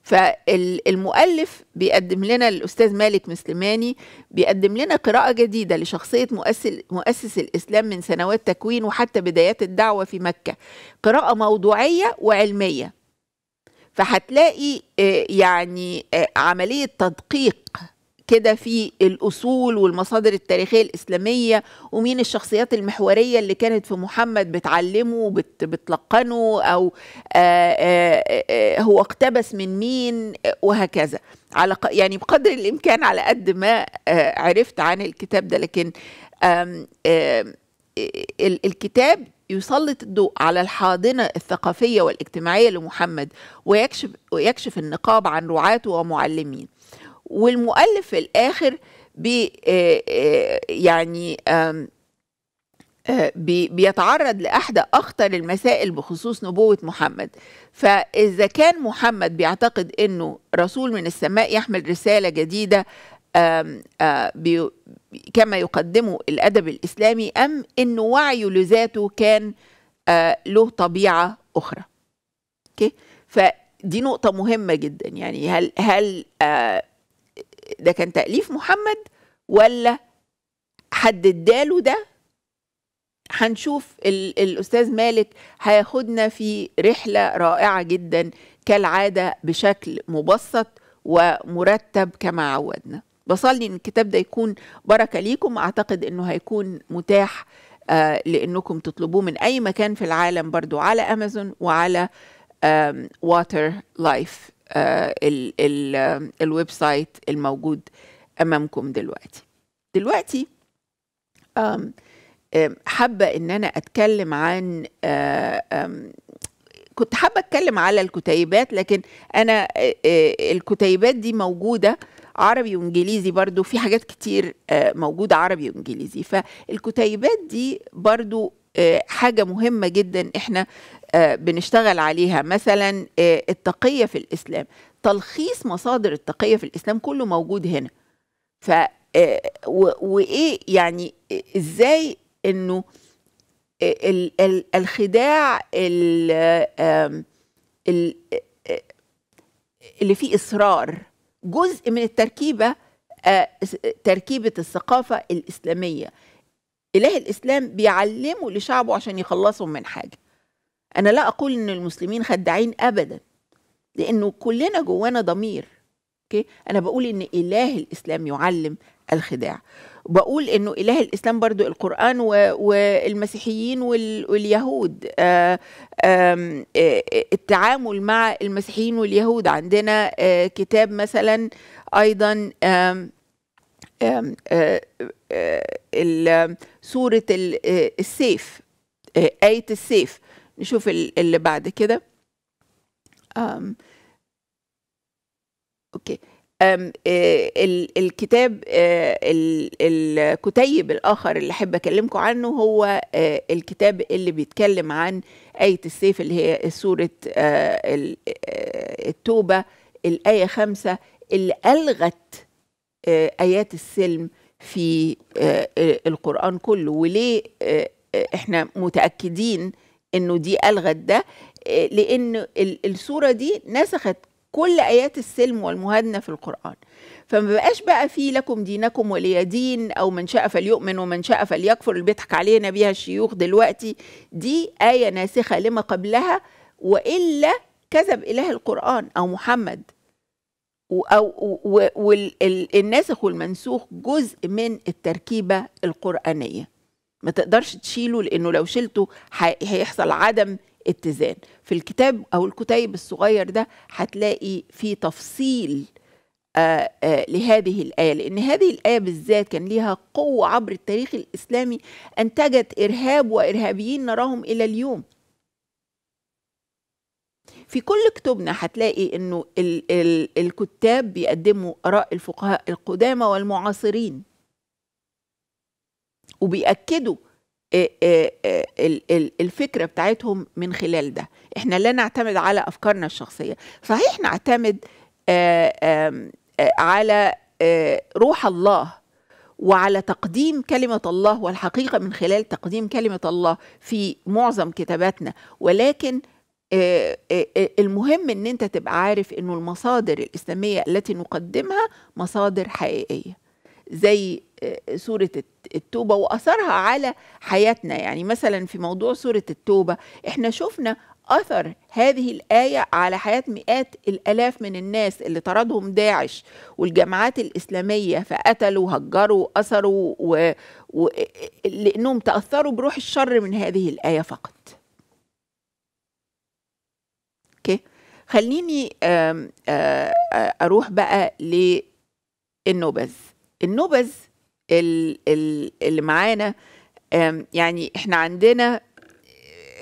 Speaker 1: فالمؤلف بيقدم لنا الأستاذ مالك مسلماني بيقدم لنا قراءة جديدة لشخصية مؤسس, مؤسس الإسلام من سنوات تكوين وحتى بدايات الدعوة في مكة قراءة موضوعية وعلمية فهتلاقي آه، يعني آه، عملية تدقيق كده في الأصول والمصادر التاريخية الإسلامية ومين الشخصيات المحورية اللي كانت في محمد بتعلمه بتلقنه أو آآ آه، آآ آه، آه، هو اقتبس من مين وهكذا على يعني بقدر الإمكان على قد ما عرفت عن الكتاب ده لكن آآ الكتاب يسلط الضوء على الحاضنة الثقافية والاجتماعية لمحمد ويكشف, ويكشف النقاب عن رعاته ومعلمين والمؤلف في الآخر بي آه، آه، يعني آه، بيتعرض لأحدى أخطر المسائل بخصوص نبوة محمد فإذا كان محمد بيعتقد أنه رسول من السماء يحمل رسالة جديدة كما يقدمه الأدب الإسلامي أم انه وعيه لذاته كان له طبيعة أخرى أوكي فدي نقطة مهمة جدا يعني هل هل ده كان تأليف محمد ولا حد اداله ده هنشوف الأستاذ مالك هياخدنا في رحلة رائعة جدا كالعادة بشكل مبسط ومرتب كما عودنا بصلي ان الكتاب ده يكون بركه ليكم اعتقد انه هيكون متاح آه لانكم تطلبوه من اي مكان في العالم برضو على امازون وعلى واتر لايف آه، ال ال الويب سايت الموجود امامكم دلوقتي دلوقتي حابه ان انا اتكلم عن آه، كنت حابه اتكلم على الكتيبات لكن انا آه، الكتيبات دي موجوده عربي وانجليزي برضو في حاجات كتير موجوده عربي وانجليزي فالكتيبات دي برضو حاجه مهمه جدا احنا آه، بنشتغل عليها مثلا آه، التقية في الإسلام تلخيص مصادر التقية في الإسلام كله موجود هنا ف آه، وإيه يعني إزاي إنه الخداع اللي فيه إصرار جزء من التركيبة تركيبة الثقافة الإسلامية إله الإسلام بيعلمه لشعبه عشان يخلصهم من حاجة أنا لا أقول إن المسلمين خداعين أبدا لأنه كلنا جوانا ضمير أوكي أنا بقول إن إله الإسلام يعلم الخداع بقول إنه إله الإسلام برضو القرآن والمسيحيين واليهود آ... آه، آ... آه، التعامل مع المسيحيين واليهود عندنا آه، كتاب مثلا أيضا آ... سورة السيف آية السيف نشوف اللي بعد كده أم اوكي أم آه، ال الكتاب آه، الكتيب الاخر اللي احب اكلمكم عنه هو آه، الكتاب اللي بيتكلم عن ايه السيف اللي هي سوره التوبه الايه خمسة اللي الغت ايات السلم في القران كله وليه احنا متاكدين انه دي الغت ده آه، لان السوره دي نسخت كل ايات السلم والمهادنه في القران فما بقاش بقى في لكم دينكم ولي دين او من شاء فليؤمن ومن شاء فليكفر اللي بيضحك علينا بيها الشيوخ دلوقتي دي ايه ناسخه لما قبلها والا كذب اله القران او محمد او والناسخ والمنسوخ جزء من التركيبه القرانيه ما تقدرش تشيله لانه لو شلته هيحصل عدم اتزان في الكتاب او الكتيب الصغير ده هتلاقي في تفصيل آآ آه، آآ آه، لهذه الآية لأن هذه الآية بالذات كان ليها قوة عبر التاريخ الإسلامي أنتجت إرهاب وإرهابيين نراهم إلى اليوم في كل كتبنا هتلاقي أنه ال ال الكتاب بيقدموا آراء الفقهاء القدامى والمعاصرين وبيأكدوا الفكرة بتاعتهم من خلال ده احنا لا نعتمد على أفكارنا الشخصية صحيح نعتمد آمم، على روح الله وعلى تقديم كلمة الله والحقيقة من خلال تقديم كلمة الله في معظم كتاباتنا ولكن المهم ان انت تبقى عارف انه المصادر الاسلاميه التي نقدمها مصادر حقيقيه زي آه، سورة التوبة وأثرها على حياتنا يعني مثلا في موضوع سورة التوبة احنا شفنا أثر هذه الآية على حياة مئات الآلاف من الناس اللي طردهم داعش والجماعات الإسلامية فقتلوا وهجروا وأثروا و... و... لأنهم تأثروا بروح الشر من هذه الآية فقط أوكي خليني أروح بقى للنوبذ النبز اللي معانا يعني احنا عندنا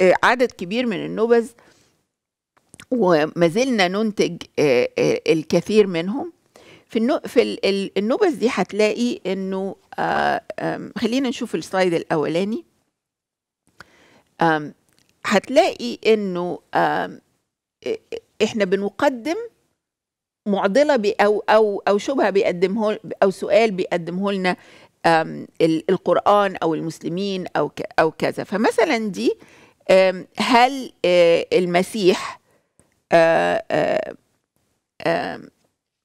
Speaker 1: آه، عدد كبير من النبز وما زلنا ننتج آه، آه، الكثير منهم في في دي هتلاقي انه خلينا نشوف السلايد الاولاني هتلاقي انه احنا بنقدم معضله او او او شبهه بيقدمه او سؤال بيقدمه لنا القران او المسلمين او او كذا فمثلا دي هل المسيح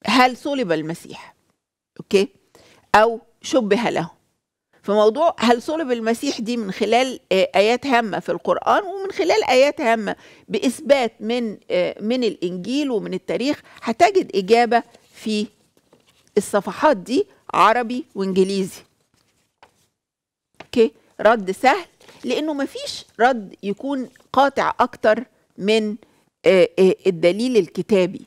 Speaker 1: هل صلب المسيح اوكي او شبه له في موضوع هل صلب المسيح دي من خلال آه، آيات هامة في القرآن ومن خلال آيات هامة بإثبات من آه، من الإنجيل ومن التاريخ هتجد إجابة في الصفحات دي عربي وإنجليزي أوكي رد سهل لأنه ما فيش رد يكون قاطع أكتر من آه، الدليل الكتابي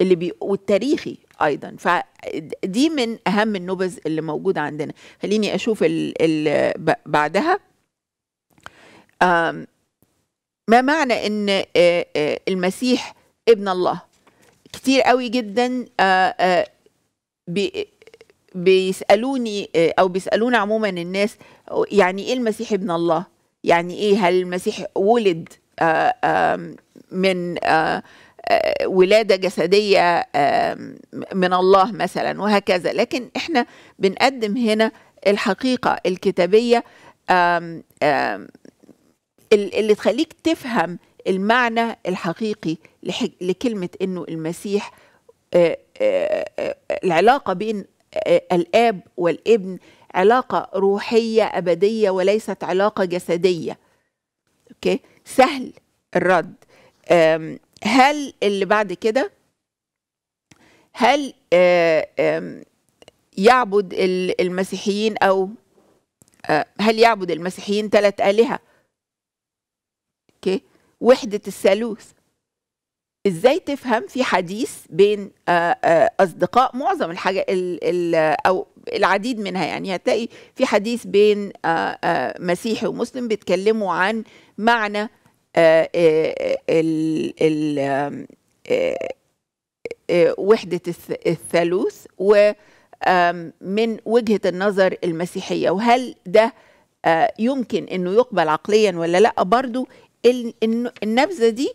Speaker 1: اللي بي والتاريخي ايضا فدي من اهم النبذ اللي موجوده عندنا خليني اشوف ال بعدها ما معنى ان المسيح ابن الله كتير قوي جدا بيسالوني او بيسالونا عموما الناس يعني ايه المسيح ابن الله يعني ايه هل المسيح ولد من آه، ولاده جسديه آه، من الله مثلا وهكذا لكن احنا بنقدم هنا الحقيقه الكتابيه اللي تخليك تفهم المعنى الحقيقي لكلمه انه المسيح آه، العلاقه بين الاب والابن علاقه روحيه ابديه وليست علاقه جسديه اوكي سهل الرد هل اللي بعد كده هل آه، يعبد المسيحيين أو آه، هل يعبد المسيحيين ثلاث آلهة أوكي وحدة الثالوث ازاي تفهم في حديث بين آه، اصدقاء معظم الحاجه ال ال او العديد منها يعني هتلاقي في حديث بين مسيحي ومسلم بيتكلموا عن معنى آه، آه، آه، وحدة الثالوث ومن وجهة النظر المسيحية وهل ده يمكن أنه يقبل عقليا ولا لا برضو النبذة دي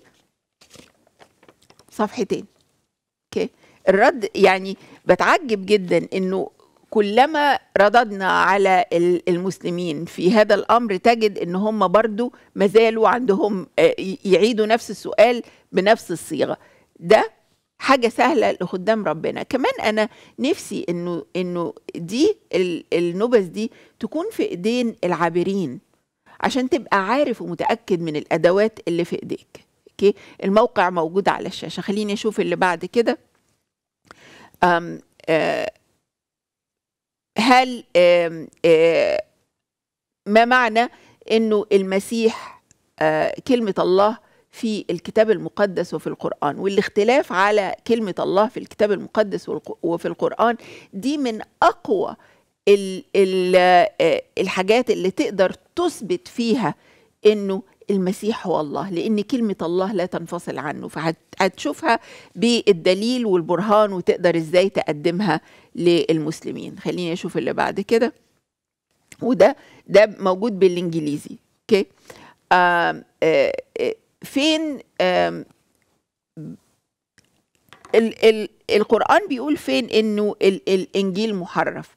Speaker 1: صفحتين اوكي الرد يعني بتعجب جدا انه كلما رددنا على المسلمين في هذا الامر تجد ان هم برضو ما زالوا عندهم آه، يعيدوا نفس السؤال بنفس الصيغه ده حاجه سهله لخدام ربنا كمان انا نفسي انه انه دي النبس دي تكون في ايدين العابرين عشان تبقى عارف ومتاكد من الادوات اللي في ايديك اوكي الموقع موجود على الشاشه خليني اشوف اللي بعد كده هل ما معنى انه المسيح كلمه الله في الكتاب المقدس وفي القرآن والاختلاف على كلمة الله في الكتاب المقدس وفي القرآن دي من أقوى الـ الـ الحاجات اللي تقدر تثبت فيها إنه المسيح هو الله لأن كلمة الله لا تنفصل عنه فهتشوفها بالدليل والبرهان وتقدر إزاي تقدمها للمسلمين خليني اشوف اللي بعد كده وده ده موجود بالانجليزي اوكي آم آه، آه، فين آم ال ال القرآن بيقول فين إنه ال الإنجيل محرف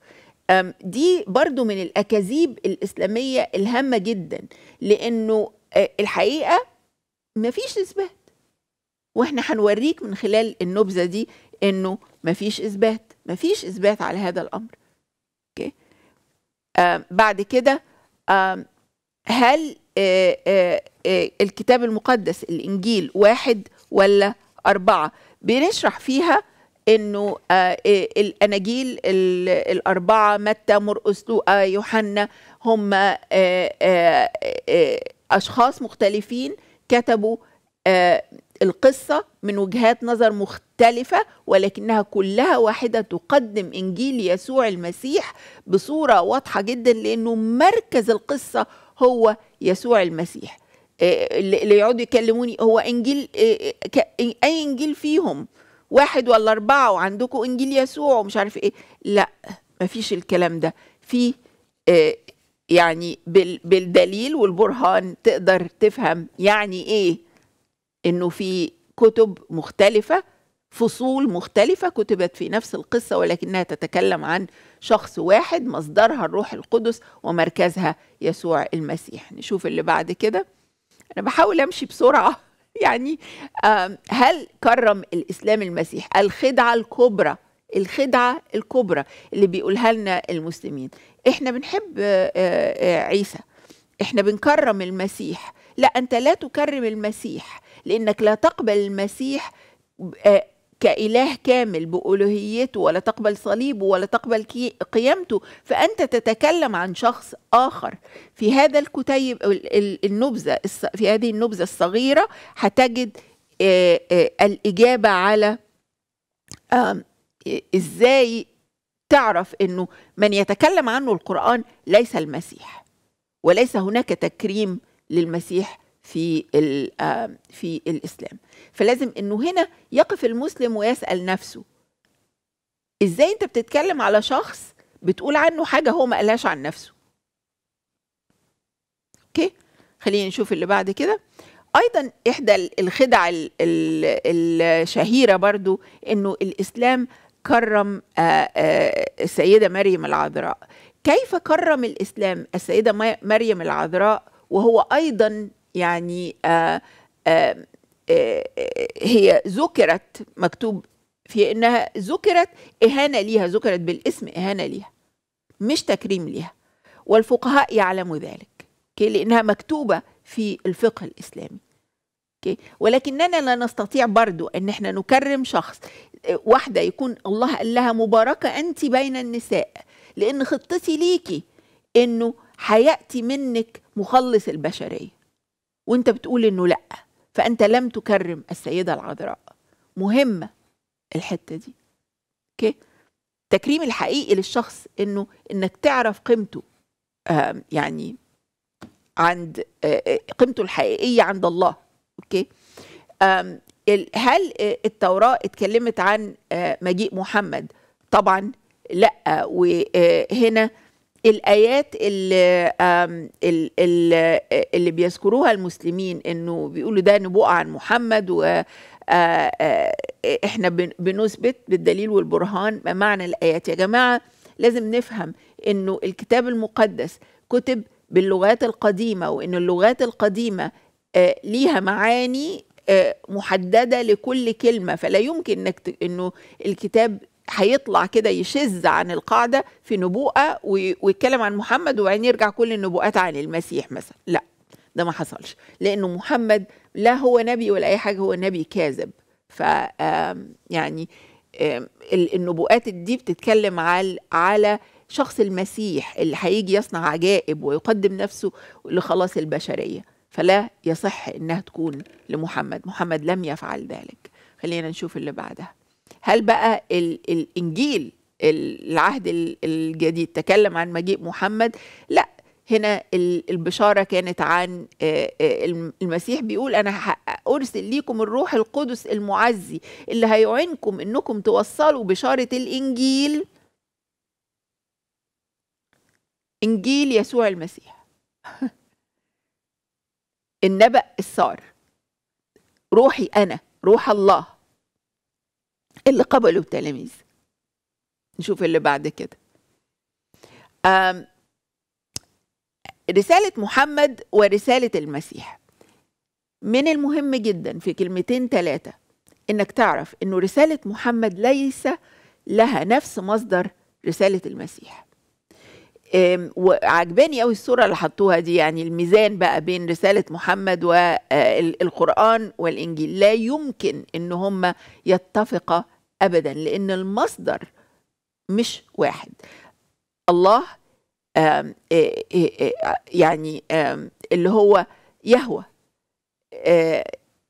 Speaker 1: دي برضو من الأكاذيب الإسلامية الهامة جدا لأنه آه، الحقيقة مفيش إثبات وإحنا هنوريك من خلال النبذة دي إنه مفيش إثبات مفيش إثبات على هذا الأمر أوكي آه بعد كده آه هل آه آه الكتاب المقدس الإنجيل واحد ولا أربعة بنشرح فيها انه الاناجيل الاربعه متى مرقس لوقا يوحنا هم اشخاص مختلفين كتبوا القصة من وجهات نظر مختلفة ولكنها كلها واحدة تقدم إنجيل يسوع المسيح بصورة واضحة جدا لأنه مركز القصة هو يسوع المسيح آه، اللي يقعدوا يكلموني هو إنجيل آه، آه، أي إنجيل فيهم واحد ولا أربعة وعندكم إنجيل يسوع ومش عارف إيه لا ما فيش الكلام ده في يعني بالدليل والبرهان تقدر تفهم يعني إيه انه في كتب مختلفه فصول مختلفه كتبت في نفس القصه ولكنها تتكلم عن شخص واحد مصدرها الروح القدس ومركزها يسوع المسيح نشوف اللي بعد كده انا بحاول امشي بسرعه يعني هل كرم الاسلام المسيح الخدعه الكبرى الخدعه الكبرى اللي بيقولها لنا المسلمين احنا بنحب آه، آه، عيسى احنا بنكرم المسيح لا انت لا تكرم المسيح لانك لا تقبل المسيح آه، كإله كامل بألوهيته ولا تقبل صليبه ولا تقبل قيامته فأنت تتكلم عن شخص آخر في هذا الكتيب النبذة في هذه النبذة الصغيرة هتجد آه، آه، الإجابة على إزاي تعرف أنه من يتكلم عنه القرآن ليس المسيح وليس هناك تكريم للمسيح في آه، في الاسلام فلازم انه هنا يقف المسلم ويسال نفسه ازاي انت بتتكلم على شخص بتقول عنه حاجه هو ما قالهاش عن نفسه اوكي خلينا نشوف اللي بعد كده ايضا احدى الخدع الشهيره برضو انه الاسلام كرم آه، آه، السيده مريم العذراء كيف كرم الاسلام السيده مريم العذراء وهو ايضا يعني آآ آه، آآ آه، آه، هي ذكرت مكتوب في انها ذكرت اهانه ليها ذكرت بالاسم اهانه ليها مش تكريم ليها والفقهاء يعلموا ذلك لانها مكتوبه في الفقه الاسلامي ولكننا لا نستطيع برضو ان احنا نكرم شخص واحده يكون الله قال لها مباركه انت بين النساء لأن خطتي ليكي إنه هيأتي منك مخلص البشرية وأنت بتقول إنه لأ فأنت لم تكرم السيدة العذراء مهمة الحتة دي أوكي التكريم الحقيقي للشخص إنه إنك تعرف قيمته يعني عند قيمته الحقيقية عند الله أوكي هل التوراة اتكلمت عن مجيء محمد طبعا لا وهنا آه، الايات اللي اللي, بيذكروها المسلمين انه بيقولوا ده نبوءه عن محمد و آه، آه، احنا بنثبت بالدليل والبرهان ما معنى الايات يا جماعه لازم نفهم انه الكتاب المقدس كتب باللغات القديمه وان اللغات القديمه ليها معاني محدده لكل كلمه فلا يمكن انك انه الكتاب هيطلع كده يشذ عن القاعدة في نبوءة ويتكلم عن محمد وبعدين يرجع كل النبوءات عن المسيح مثلا لا ده ما حصلش لأنه محمد لا هو نبي ولا أي حاجة هو نبي كاذب ف يعني النبوءات دي بتتكلم على على شخص المسيح اللي هيجي يصنع عجائب ويقدم نفسه لخلاص البشرية فلا يصح إنها تكون لمحمد محمد لم يفعل ذلك خلينا نشوف اللي بعدها هل بقى الانجيل العهد الجديد تكلم عن مجيء محمد لا هنا البشاره كانت عن آه، آه، المسيح بيقول انا ارسل ليكم الروح القدس المعزي اللي هيعينكم انكم توصلوا بشاره الانجيل انجيل يسوع المسيح النبأ الصار روحي انا روح الله اللي قبلوا التلاميذ نشوف اللي بعد كده رسالة محمد ورسالة المسيح من المهم جدا في كلمتين ثلاثة إنك تعرف إنه رسالة محمد ليس لها نفس مصدر رسالة المسيح وعجباني قوي الصورة اللي حطوها دي يعني الميزان بقى بين رسالة محمد والقرآن آه، والإنجيل لا يمكن إن هم يتفقا ابدا لان المصدر مش واحد الله آم يعني آم اللي هو يهوى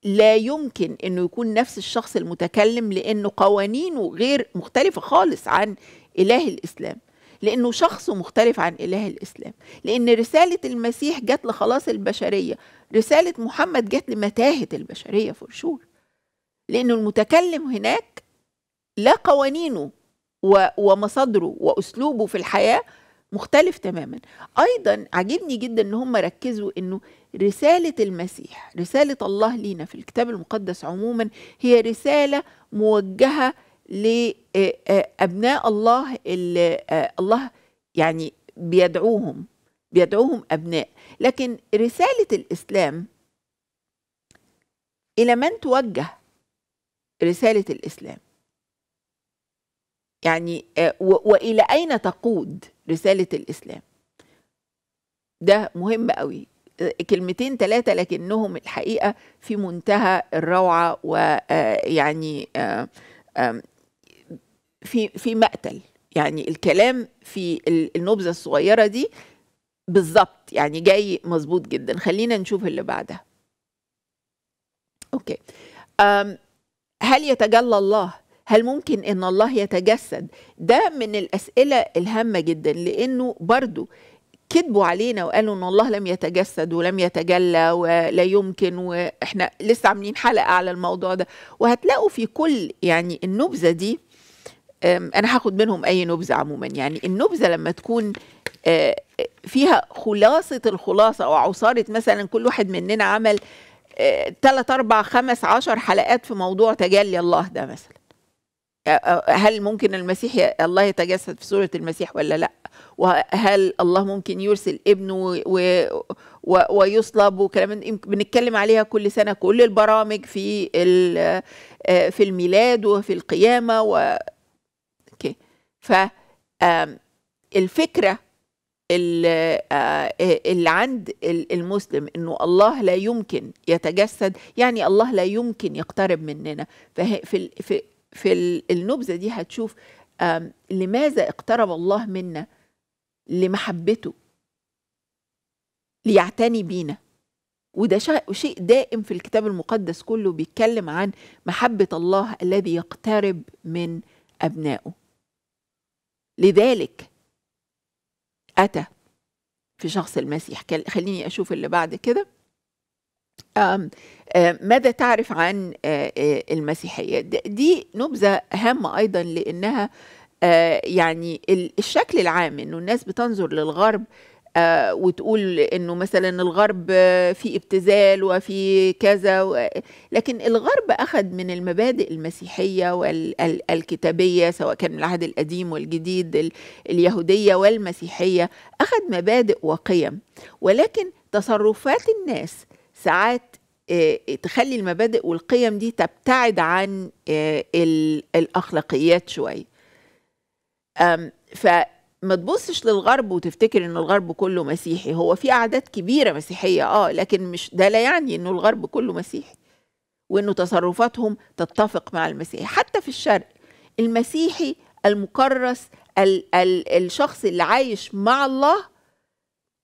Speaker 1: لا يمكن انه يكون نفس الشخص المتكلم لانه قوانينه غير مختلفه خالص عن اله الاسلام لانه شخصه مختلف عن اله الاسلام لان رساله المسيح جت لخلاص البشريه رساله محمد جت لمتاهه البشريه فرشور لانه المتكلم هناك لا قوانينه ومصادره واسلوبه في الحياه مختلف تماما ايضا عجبني جدا ان هم ركزوا انه رساله المسيح رساله الله لينا في الكتاب المقدس عموما هي رساله موجهه لابناء الله اللي الله يعني بيدعوهم بيدعوهم ابناء لكن رساله الاسلام الى من توجه رساله الاسلام يعني آه، والى اين تقود رساله الاسلام ده مهم قوي آه، كلمتين ثلاثه لكنهم الحقيقه في منتهى الروعه ويعني آه، في في مقتل يعني الكلام في النبذه الصغيره دي بالظبط يعني جاي مظبوط جدا خلينا نشوف اللي بعدها اوكي هل يتجلى الله هل ممكن ان الله يتجسد ده من الاسئله الهامه جدا لانه برضو كذبوا علينا وقالوا ان الله لم يتجسد ولم يتجلى ولا يمكن واحنا لسه عاملين حلقه على الموضوع ده وهتلاقوا في كل يعني النبذه دي انا هاخد منهم اي نبذه عموما يعني النبذه لما تكون آه، فيها خلاصه الخلاصه او عصاره مثلا كل واحد مننا عمل ثلاث آه، اربع خمس عشر حلقات في موضوع تجلي الله ده مثلا هل ممكن المسيح الله يتجسد في صورة المسيح ولا لا وهل الله ممكن يرسل ابنه و... و... ويصلب وكلام بنتكلم عليها كل سنة كل البرامج في ال... في الميلاد وفي القيامة و اوكي ف الفكرة اللي عند المسلم انه الله لا يمكن يتجسد يعني الله لا يمكن يقترب مننا ففي في النبذة دي هتشوف لماذا اقترب الله منا لمحبته ليعتني بينا وده شيء دائم في الكتاب المقدس كله بيتكلم عن محبة الله الذي يقترب من أبنائه لذلك أتى في شخص المسيح خليني أشوف اللي بعد كده أه، ماذا تعرف عن أه، أه، المسيحية دي نبذة هامة أيضا لأنها يعني الشكل العام أنه الناس بتنظر للغرب وتقول انه مثلا الغرب في ابتذال وفي كذا لكن الغرب اخذ من المبادئ المسيحيه والكتابيه سواء كان من العهد القديم والجديد اليهوديه والمسيحيه اخذ مبادئ وقيم ولكن تصرفات الناس ساعات آه، تخلي المبادئ والقيم دي تبتعد عن آه، الأخلاقيات شوية فما تبصش للغرب وتفتكر ان الغرب كله مسيحي هو في اعداد كبيره مسيحيه اه لكن مش ده لا يعني انه الغرب كله مسيحي وانه تصرفاتهم تتفق مع المسيحي حتى في الشرق المسيحي المكرس ال ال الشخص اللي عايش مع الله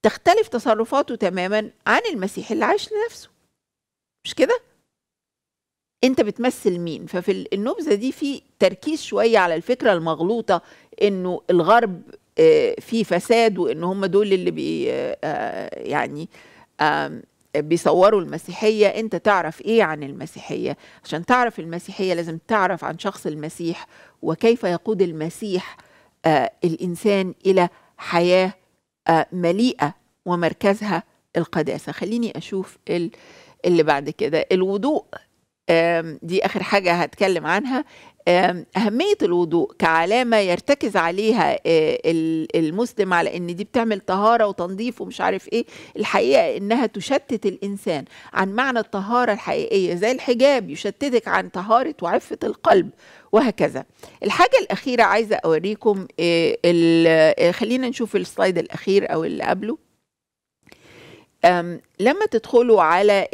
Speaker 1: تختلف تصرفاته تماما عن المسيح اللي عايش لنفسه مش كده انت بتمثل مين ففي النبذه دي في تركيز شويه على الفكره المغلوطه انه الغرب آه، في فساد وان هم دول اللي بي آه، آه، يعني بيصوروا المسيحيه انت تعرف ايه عن المسيحيه عشان تعرف المسيحيه لازم تعرف عن شخص المسيح وكيف يقود المسيح الانسان الى حياه مليئه ومركزها القداسه خليني اشوف اللي بعد كده الوضوء دي اخر حاجه هتكلم عنها أهمية الوضوء كعلامة يرتكز عليها آه، المسلم على إن دي بتعمل طهارة وتنظيف ومش عارف إيه الحقيقة إنها تشتت الإنسان عن معنى الطهارة الحقيقية زي الحجاب يشتتك عن طهارة وعفة القلب وهكذا الحاجة الأخيرة عايزة أوريكم آه، آه، خلينا نشوف السلايد الأخير أو اللي قبله لما تدخلوا على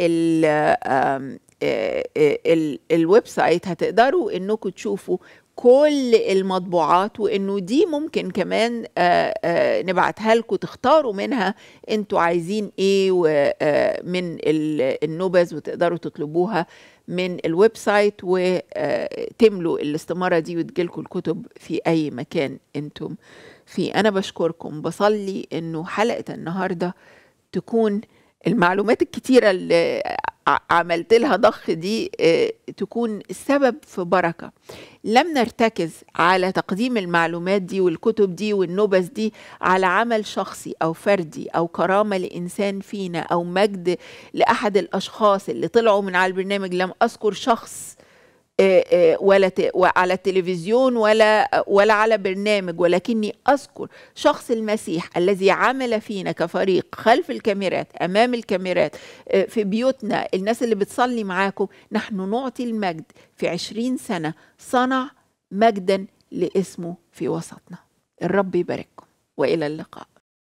Speaker 1: الويب سايت هتقدروا انكم تشوفوا كل المطبوعات وانه دي ممكن كمان آه، آه، نبعتها لكم تختاروا منها انتوا عايزين ايه آه، من النوبز وتقدروا تطلبوها من الويب سايت وتملوا الاستمارة دي وتجيلكوا الكتب في أي مكان أنتم فيه أنا بشكركم بصلي أنه حلقة النهاردة تكون المعلومات الكتيرة اللي عملت لها ضخ دي آه، تكون سبب في بركه لم نرتكز على تقديم المعلومات دي والكتب دي والنبس دي على عمل شخصي او فردي او كرامه لانسان فينا او مجد لاحد الاشخاص اللي طلعوا من على البرنامج لم اذكر شخص آه، آه، ولا على التلفزيون ولا ولا على برنامج ولكني اذكر شخص المسيح الذي عمل فينا كفريق خلف الكاميرات امام الكاميرات آه، في بيوتنا الناس اللي بتصلي معاكم نحن نعطي المجد في عشرين سنه صنع مجدا لاسمه في وسطنا الرب يبارككم والى اللقاء